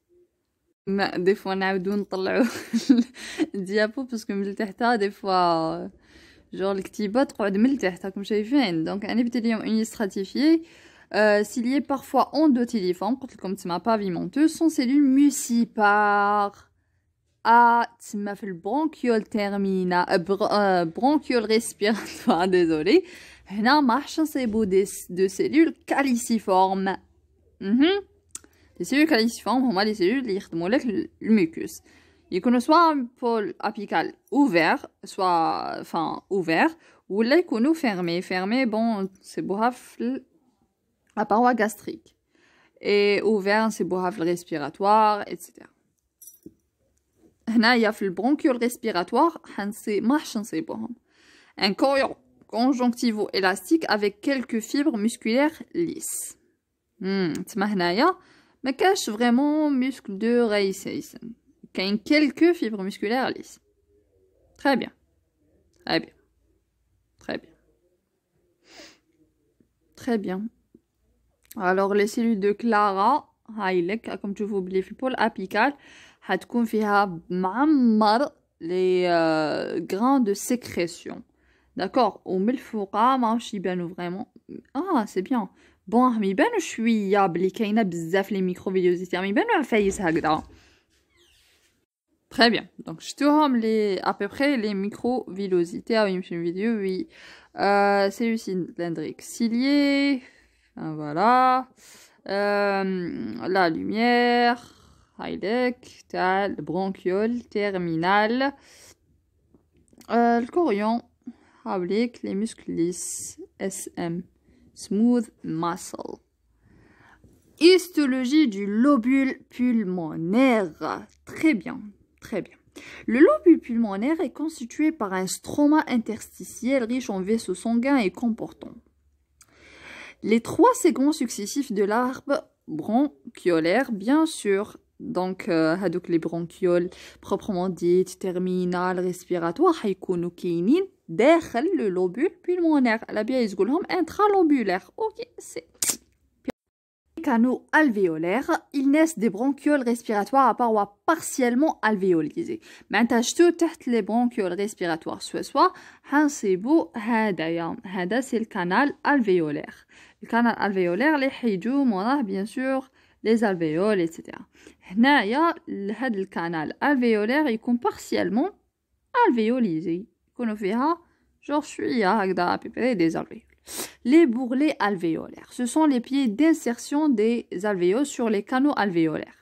des fois, on a besoin de le diapo parce que je des fois. Euh, genre, le petit bas comme vous vu. Hein. Donc, un épithélium unistratifié, euh, s'il y est parfois endothéliforme, comme tu m'as pavimenteuses, sont cellules musipares. Ah, tu m'as fait le bronchiole termina, euh, euh, respiratoire, désolé. Maintenant, machin c'est beau de cellules caliciformes. Mhm. Les cellules caliciformes, pour moi, les cellules, les molécules, le mucus. Ils connaissent soit un pôle apical ouvert, soit, ouvert, ou les connaissent fermés. Fermés, bon, c'est avoir la paroi gastrique. Et ouvert, c'est avoir le respiratoire, etc. Maintenant, il y a le bronchiole respiratoire, hein, c'est machin c'est Encore Un corps conjonctivo-élastique avec quelques fibres musculaires lisses. Hmm, mais cache vraiment vraiment muscle de y quelques fibres musculaires lisses. Très bien. Très bien. Très bien. Très bien. Alors les cellules de Clara comme tu vois في football apical Elles فيها les euh, grains de sécrétion. D'accord, on met le fouqa, marche bien ou vraiment. Ah, c'est bien. Bon, mais ben ou Il y a beaucoup les micro-videos, c'est mi ben ou face hagda. Très bien. Donc, je te remets à peu près les micro-vilosités à ah une vidéo, oui. Euh, c'est aussi l'Hendrix Cillier. Voilà. Euh, la lumière. High-tech. le Bronchiole. Terminal. Euh, le corion. Hablique, les muscles lisses, SM, smooth muscle. Histologie du lobule pulmonaire. Très bien, très bien. Le lobule pulmonaire est constitué par un stroma interstitiel riche en vaisseaux sanguins et comportant les trois segments successifs de l'arbre bronchiolaire, bien sûr. Donc, euh, les bronchioles proprement dites, terminales, respiratoires, داخل لو لوبول بولمونير على بيها يقولهم Ok, اوكي Les canaux alvéolaires, ils naissent des bronchioles respiratoires à parois partiellement alvéolisées. Maintenant, شتو تحت les bronchioles respiratoires ce soit, c'est le c'est le canal alvéolaire. le canal alvéolaire les حيجو bien bien sûr, les alvéoles etc. هنايا le canal alvéolaire est partiellement alvéolisé. يكون فيها جور Les bourrelets alvéolaires, ce sont les pieds d'insertion des alvéoles sur les canaux alvéolaires.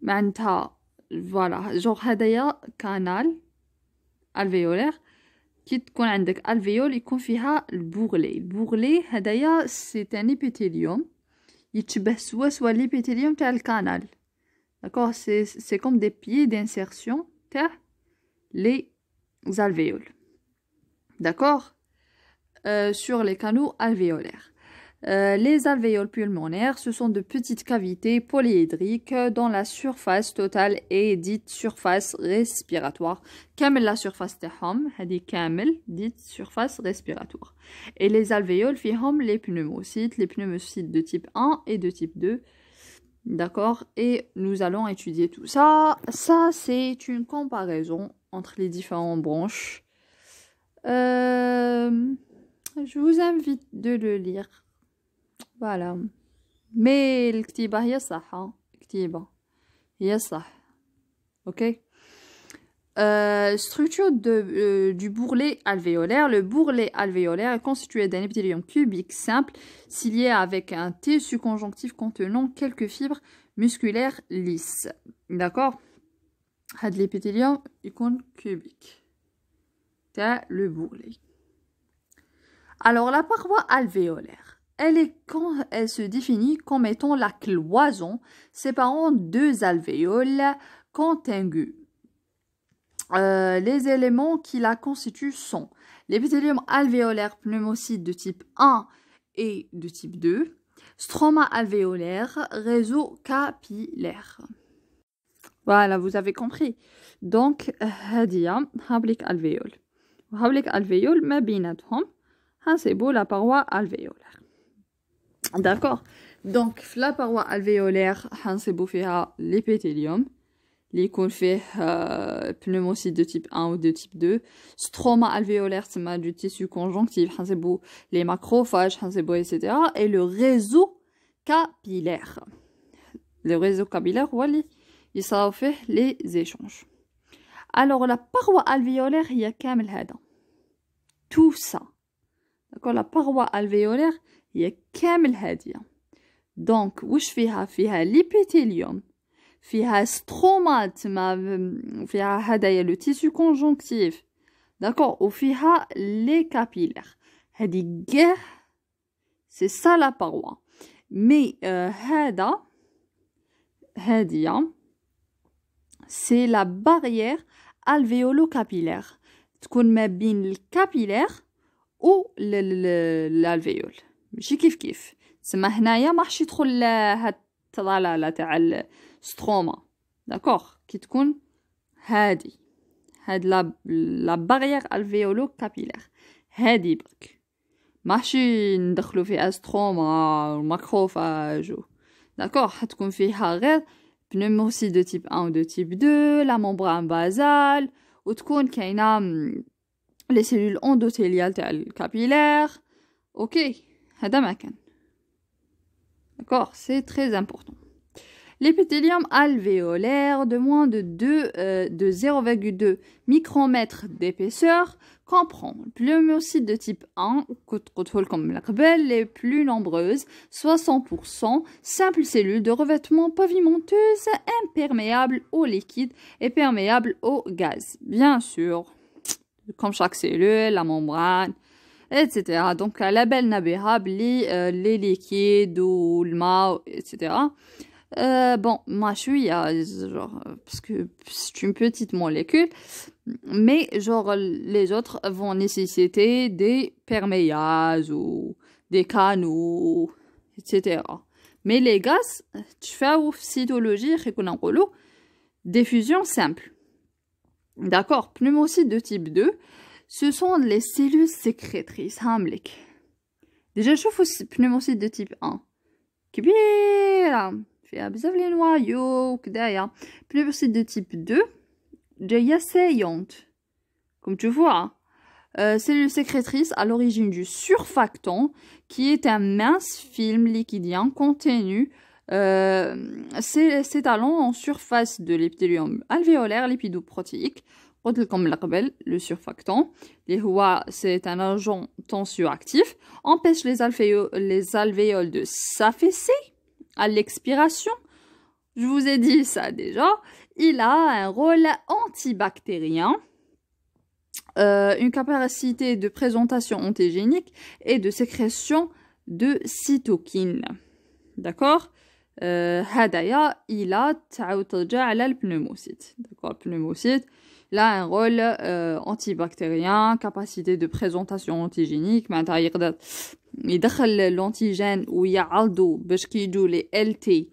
Maintenant, voilà, genre un canal alvéolaire qui تكون عندك alvéole le فيها البورلي البورلي هدايا c'est un épithélium يتشبه soit سوا l'épithélium le canal. d'accord c'est comme des pieds d'insertion تاع les alvéoles. D'accord euh, Sur les canaux alvéolaires. Euh, les alvéoles pulmonaires, ce sont de petites cavités polyédriques dont la surface totale est dite surface respiratoire. Comme la surface تاعهم dit كامل dite surface respiratoire. Et les alvéoles home, les pneumocytes, les pneumocytes de type 1 et de type 2. D'accord Et nous allons étudier tout ça. Ça, c'est une comparaison entre les différentes branches. Euh, je vous invite de le lire. Voilà. Mais a ça. Il y a ça OK euh, structure de, euh, du bourrelet alvéolaire. Le bourrelet alvéolaire est constitué d'un épithélium cubique simple s'ilié avec un tissu conjonctif contenant quelques fibres musculaires lisses. D'accord L'épithélium cubique, le Alors la paroi alvéolaire, elle, est, quand elle se définit comme étant la cloison séparant deux alvéoles contiguës. Euh, les éléments qui la constituent sont l'épithélium alvéolaire pneumocyte de type 1 et de type 2, stroma alvéolaire, réseau capillaire. Voilà, vous avez compris. Donc, alvéol, alvéole ما c'est beau la paroi alvéolaire. D'accord Donc, la paroi alvéolaire ah, beau faire l'épithélium. Ah, les pneumocytes pneumocyte de type 1 ou de type 2 stroma alvéolaire c'est du tissu conjonctif ah, beau les macrophages beau etc. et le réseau capillaire le réseau capillaire voilà ça fait les échanges. Alors la paroi alvéolaire, il y a camelheada. Tout ça. D'accord, la paroi alvéolaire, il y a camelheada. Donc, où est le pithélium? Il y a le stromat, il y le tissu conjonctif. D'accord, y les le capillaire? C'est ça la paroi. Mais, euh, il y سي لا باريير الفيولو كابيلير تكون ما بين الكابيلير و الالفيول ماشي كيف كيف تسمى هنايا ما راحش يدخل هاد الطلاله تاع الستروما داكوغ كي تكون هادي هاد لا لا باريير الفيولو كابيلير هادي برك ماشي ندخلو فيها ستروما الماكروفاج داكوغ حتكون فيها غير aussi de type 1 ou de type 2, la membrane basale, ou les cellules endothéliales capillaires. Ok, D'accord, c'est très important. L'épithélium alvéolaire de moins de, euh, de 0,2 micromètres d'épaisseur comprend pneumocites de type 1, comme la les plus nombreuses, 60%, simples cellules de revêtement pavimenteuse imperméables au liquide et perméables au gaz. Bien sûr, comme chaque cellule, la membrane, etc. Donc, la label nabérable, les, euh, les liquides ou le etc. Euh, bon, ma je euh, genre, parce que c'est une petite molécule, mais genre les autres vont nécessiter des perméases ou des canaux, etc. Mais les gaz, tu fais une cytologie, des fusions simples. D'accord, pneumocytes de type 2, ce sont les cellules sécrétrices, Déjà, je trouve aussi pneumocytes de type 1. Kibir! les noix لي derrière. Puis, c'est de type 2 De comme Comme tu vois hein. euh, C'est cellule sécrétrice à l'origine du surfactant, qui est un mince film liquidien contenu. c'est euh, s'étalant en surface de l'épithélium alvéolaire lipidoprotéique, comme l'appelle le surfactant. Les c'est un agent tensioactif, empêche les alvéoles de s'affaisser à l'expiration. Je vous ai dit ça déjà. Il a un rôle antibactérien, euh, une capacité de présentation antigénique et de sécrétion de cytokines. D'accord euh, il a تعاود d'accord pneumocyte il a un rôle euh, antibactérien, capacité de présentation antigénique. Maintenant, il a l'antigène qui est à l'aise, parce qu'il a les LT,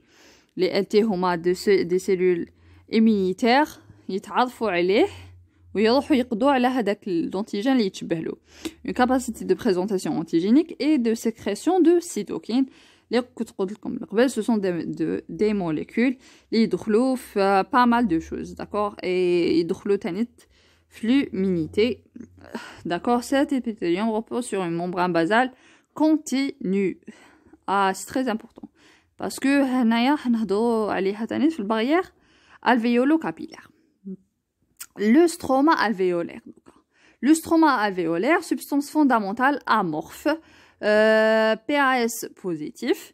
les LT des cellules immunitaires, il a l'air et les faire et il a l'air de l'antigène qui est à Une capacité de présentation antigénique et de sécrétion de cytokines les ce sont des, molécules qui dans euh, pas mal de choses d'accord et ils tanit fluminité d'accord cet épithélium repose sur une membrane basale continue ah c'est très important parce que هنايا حنهضروا عليها alvéolo capillaire le stroma alvéolaire le stroma alvéolaire substance fondamentale amorphe euh, PAS positif,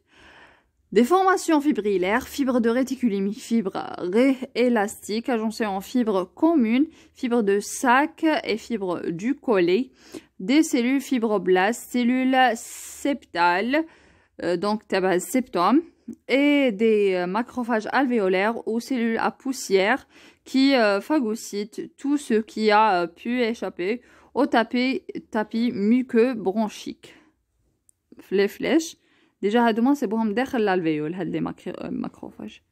Déformation fibrillaire, fibres de réticulum, fibres réélastique, agencées en fibres communes, fibres de sac et fibres du collet, des cellules fibroblastes, cellules septales, euh, donc donc septum, et des euh, macrophages alvéolaires ou cellules à poussière qui phagocytent tout ce qui a pu échapper au tapis muqueux bronchique les flèches. Déjà, à c'est pour me dérouler l'alvéole, les euh, macrophages.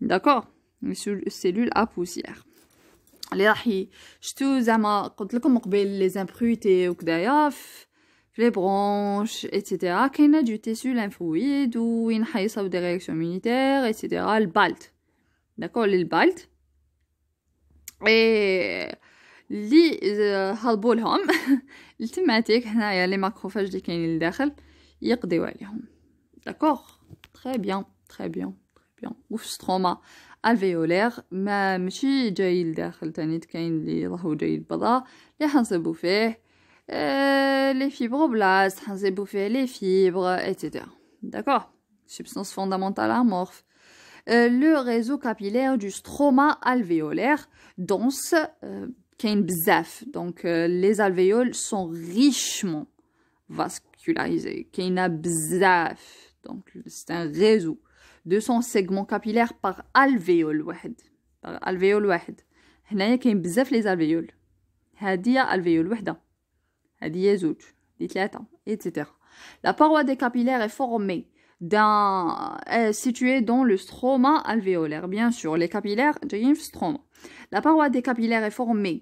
D'accord Les cellules à poussière. Les rachis, je te disais, les impruités ou les branches, etc. qui y a du tissu lymphoïde ou une haïsse ou des réactions immunitaires, etc. Le balt. D'accord Le balt. Et les qui les thématiques, c'est les macrophages qui sont dans D'accord Très bien, très bien, très bien. bien. stroma stroma alvéolaire, même ماشي جاي لداخل تاني les fibroblastes, les fibres, etc. D'accord Substance fondamentale amorphe. Euh, le réseau capillaire du stroma alvéolaire dense, euh, bzaf, donc euh, les alvéoles sont richement vasculaires bzaf. donc c'est un réseau de son segments capillaires par alvéole par alvéole واحد a كاين بزاف لي alvéoles هادي alvéole وحده هادي زوج هادي ثلاثه etc. La paroi des capillaires est formée dans est située dans le stroma alvéolaire bien sûr les capillaires dans le stroma. La paroi des capillaires est formée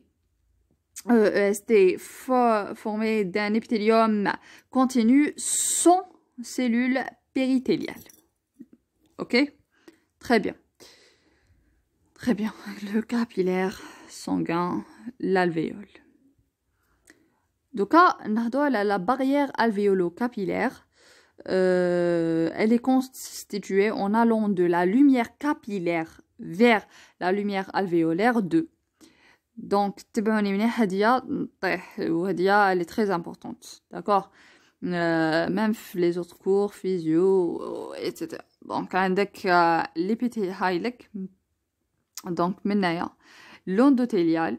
EST euh, euh, formé d'un épithélium continu sans cellules périthéliales. Ok Très bien. Très bien. Le capillaire sanguin, l'alvéole. Donc là, la barrière alvéolo-capillaire, euh, elle est constituée en allant de la lumière capillaire vers la lumière alvéolaire de donc, tu peux hadia elle est très importante. D'accord euh, Même les autres cours, physio, euh, etc. Donc, عندك l'épithélium, donc l'endothélial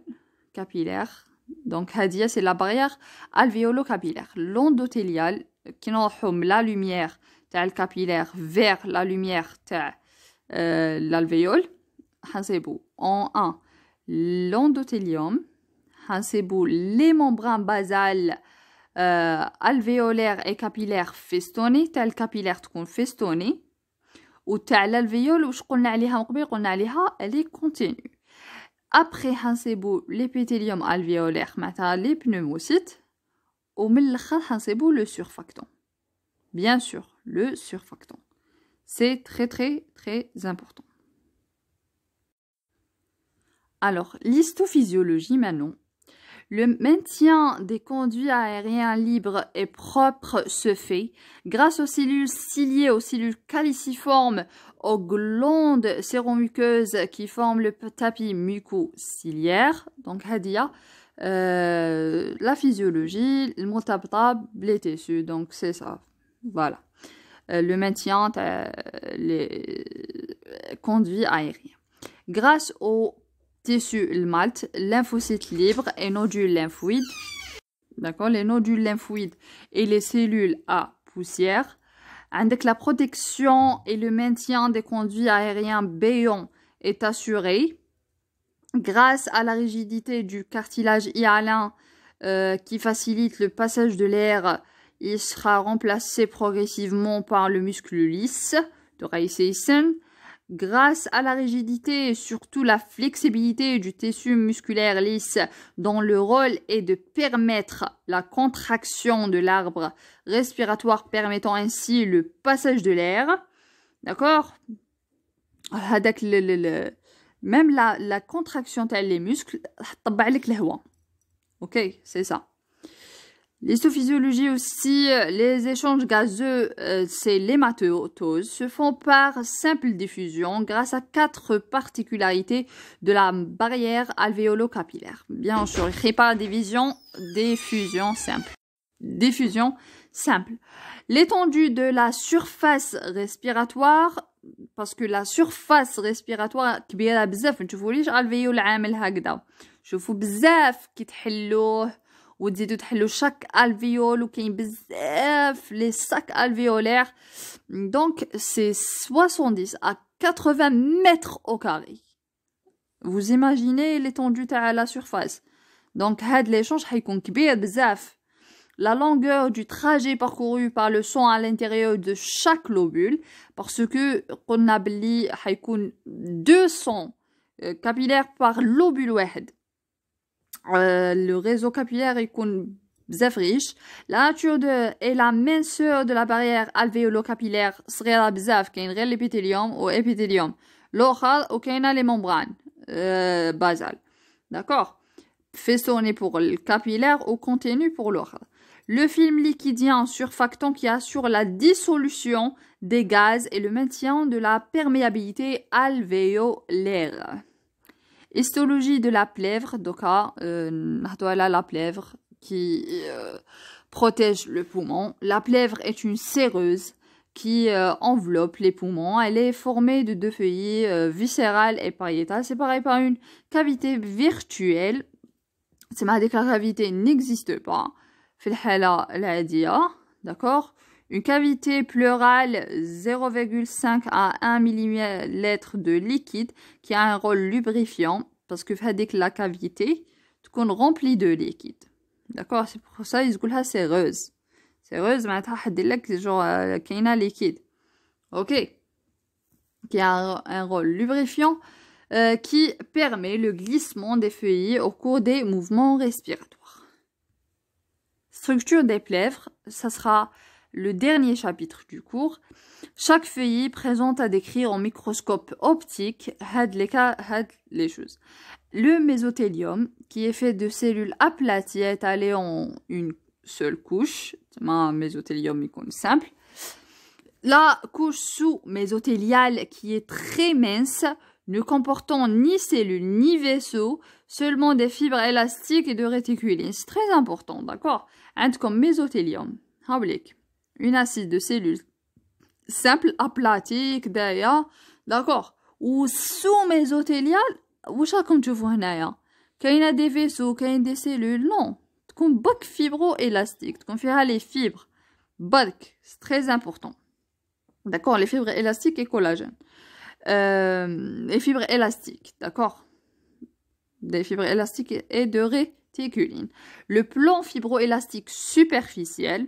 capillaire. Donc, hadia c'est la barrière alvéolo-capillaire. L'endothélial, qui la lumière, le capillaire vers la lumière, euh, l'alvéole, en 1 l'endothélium. un hein, les membranes basales euh, alvéolaires et capillaires festonnées, tel capillaire sont festonné. Ou tel alvéoles, ou sont continues. elle est continue. Après, hein, c'est l'épithélium alvéolaire, les pneumocytes. Ou hein, c'est le surfactant. Bien sûr, le surfactant. C'est très, très, très important. Alors, l'histophysiologie Manon. Le maintien des conduits aériens libres et propres se fait grâce aux cellules ciliées, aux cellules caliciformes, aux glandes séromuqueuses qui forment le tapis muco-ciliaire, donc Hadia, euh, la physiologie, le motabta, les tissus, donc c'est ça. Voilà. Euh, le maintien des euh, conduits aériens. Grâce aux tissu malte, lymphocytes libres et nodules lymphoïdes. D'accord Les nodules lymphoïdes et les cellules à poussière. Avec la protection et le maintien des conduits aériens béants est assuré grâce à la rigidité du cartilage hyalin euh, qui facilite le passage de l'air. Il sera remplacé progressivement par le muscle lisse de Grâce à la rigidité et surtout la flexibilité du tissu musculaire lisse, dont le rôle est de permettre la contraction de l'arbre respiratoire, permettant ainsi le passage de l'air. D'accord Même la, la contraction les muscles, ok, c'est ça. L'histophysiologie aussi, euh, les échanges gazeux, euh, c'est l'hématose, se font par simple diffusion grâce à quatre particularités de la barrière alvéolo-capillaire. Bien sûr, il pas division, diffusion simple. Diffusion simple. L'étendue de la surface respiratoire parce que la surface respiratoire كبيره je نشوفوا ليش عامل هكذا vous dites شاك الفيول وكاين بزاف لي ساك donc c'est سي 70 à 80 mètres au carré vous imaginez l'étendue à la surface donc هاد l'échange حيكون كبير بزاف la longueur du trajet parcouru par le son à l'intérieur de chaque lobule parce que qu'on a 200 euh, capillaires par lobule euh, le réseau capillaire est بزاف riche. La nature de, et la minceur de la barrière alvéolo-capillaire serait بزاف l'épithélium ou épithélium. L'oral ou a les membranes euh, basales. D'accord Faisonné pour le capillaire ou contenu pour l'oral. Le film liquidien surfactant qui assure la dissolution des gaz et le maintien de la perméabilité alvéolaire. Histologie de la plèvre, donc à ah, euh, la plèvre qui euh, protège le poumon. La plèvre est une séreuse qui euh, enveloppe les poumons. Elle est formée de deux feuilles viscérales et pariétales séparées par une cavité virtuelle. C'est-à-dire que la cavité n'existe pas. Ah, d'accord une cavité pleurale 0,5 à 1 mm de liquide qui a un rôle lubrifiant parce que la cavité qu'on remplit de liquide. D'accord C'est pour ça qu'ils disent séreuse. Séreuse معناتها حد لك genre euh, liquide. OK. Qui a un, rôle lubrifiant euh, qui permet le glissement des feuillets au cours des mouvements respiratoires. Structure des plèvres, ça sera le dernier chapitre du cours. Chaque feuillet présente à décrire en microscope optique had les, cas, les choses. Le mésothélium, qui est fait de cellules aplaties étalées en une seule couche, un mésothélium simple. La couche sous-mésothéliale qui est très mince, ne comportant ni cellules ni vaisseaux, seulement des fibres élastiques et de réticulines. C'est très important, d'accord Comme mésothélium. oblique une acide de cellules simple aplatique d'ailleurs d'accord ou sous mesothéliales ou ça comme tu vois un il y a des vaisseaux y a des cellules non comme fibro fibroélastique tu les fibres bac c'est très important d'accord les fibres élastiques et collagène euh, les fibres élastiques d'accord des fibres élastiques et de réticuline. Le plan fibroélastique superficiel,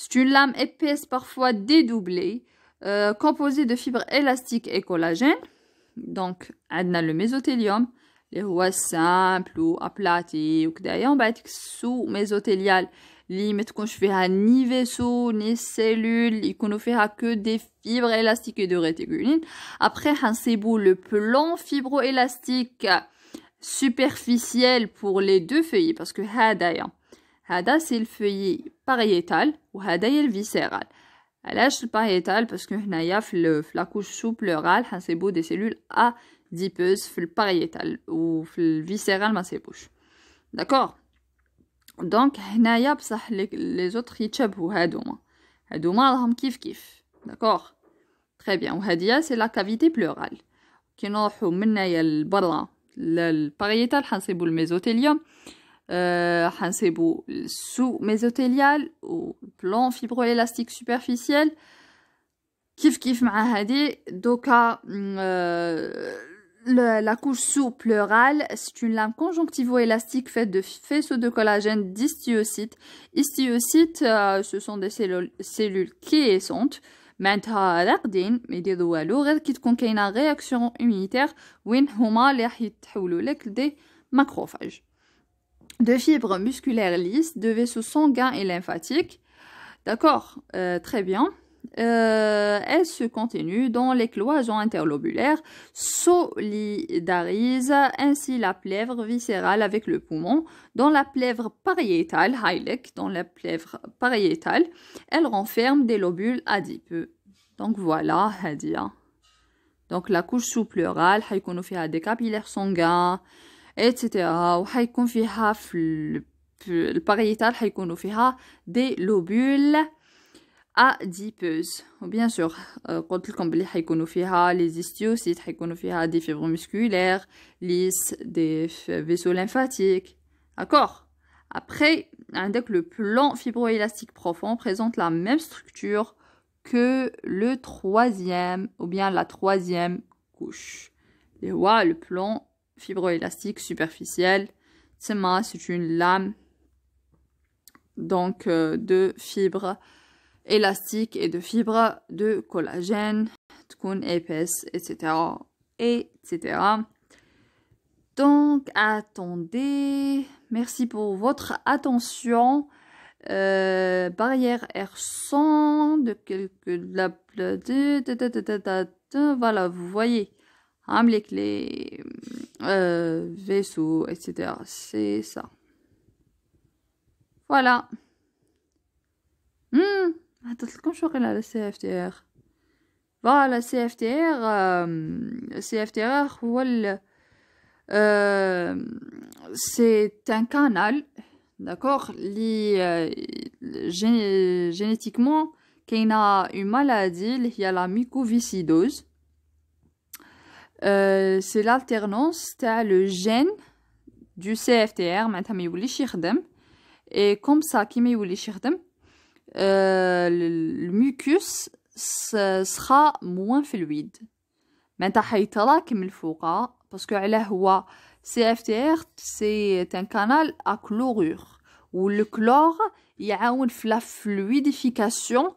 c'est une lame épaisse, parfois dédoublée, euh, composée de fibres élastiques et collagènes. Donc, on a le mésothélium, les rois simples ou aplatis ou d'ailleurs, on va être sous mésothélial. Limite quand je fera ni vaisseau, ni cellules. il ne fera que des fibres élastiques et de rétégulines. Après, un beau le plan fibroélastique superficiel pour les deux feuilles, parce que, d'ailleurs, c'est le feuillet pariétal ou c'est le viscéral. Elle a le pariétal parce que là la couche sous pleurale, c'est beaucoup de cellules adipeuses pariétales ou viscérales. D'accord. Donc là il y a les autres échecs ou adoum. Adoum, alors on kiffe kiffe. D'accord. Très bien. Ou c'est la cavité pleurale qui n'a pas de pariétal, c'est le mesothélium. حنسيبو euh, sous mésothélial au plan fibroélastique élastique superficiel. Kif kif مع هادي دوكا Le, la couche sous pleurale, c'est une lame conjonctivo-élastique faite de faisceaux de collagène d'histiocytes. Histiocytes, euh, ce sont des cellules qui sont mais des doigts qui une réaction immunitaire, où les des macrophages de fibres musculaires lisses, de vaisseaux sanguins et lymphatiques. D'accord, euh, très bien. Euh, elles se continuent dans les cloisons interlobulaires, solidarise ainsi la plèvre viscérale avec le poumon. Dans la plèvre pariétale, Heilek, dans la plèvre pariétale, elle renferme des lobules adipeux. Donc voilà, Hadia. Donc la couche sous-pleurale, des capillaires sanguins, Etc. Ou, il y a le pariétal, il des lobules adipeuses. Ou bien sûr, euh, il y les histiocytes, il des fibres musculaires, lisses, des vaisseaux lymphatiques. D'accord Après, le plan fibroélastique profond présente la même structure que le troisième, ou bien la troisième couche. Le plan élastique superficielle. Tsema, c'est une lame donc de fibres élastiques et de fibres de collagène, Tkun, épaisse, etc. etc. Donc attendez, merci pour votre attention. barrière R100 de quelques... Voilà, vous voyez les euh, vaisseaux, etc. C'est ça. Voilà. Hum, quand je là, la CFTR. Voilà, CFTR, euh, CFTR, euh, c'est un canal, d'accord, euh, génétiquement, qui a une maladie, il y a la mycoviscidose. Euh, c'est l'alternance tu as le gène du CFTR maintenant il voulait chirdem et comme ça qui me voulait chirdem euh, le mucus sera moins fluide maintenant il comme il pourquoi. parce que là CFTR c'est un canal à chlorure où le chlore il y a fluidification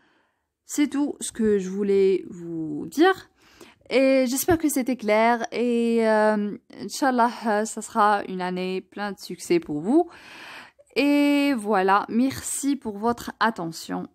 C'est tout ce que je voulais vous dire. Et j'espère que c'était clair. Et euh, Inch'Allah, euh, ça sera une année plein de succès pour vous. Et voilà, merci pour votre attention.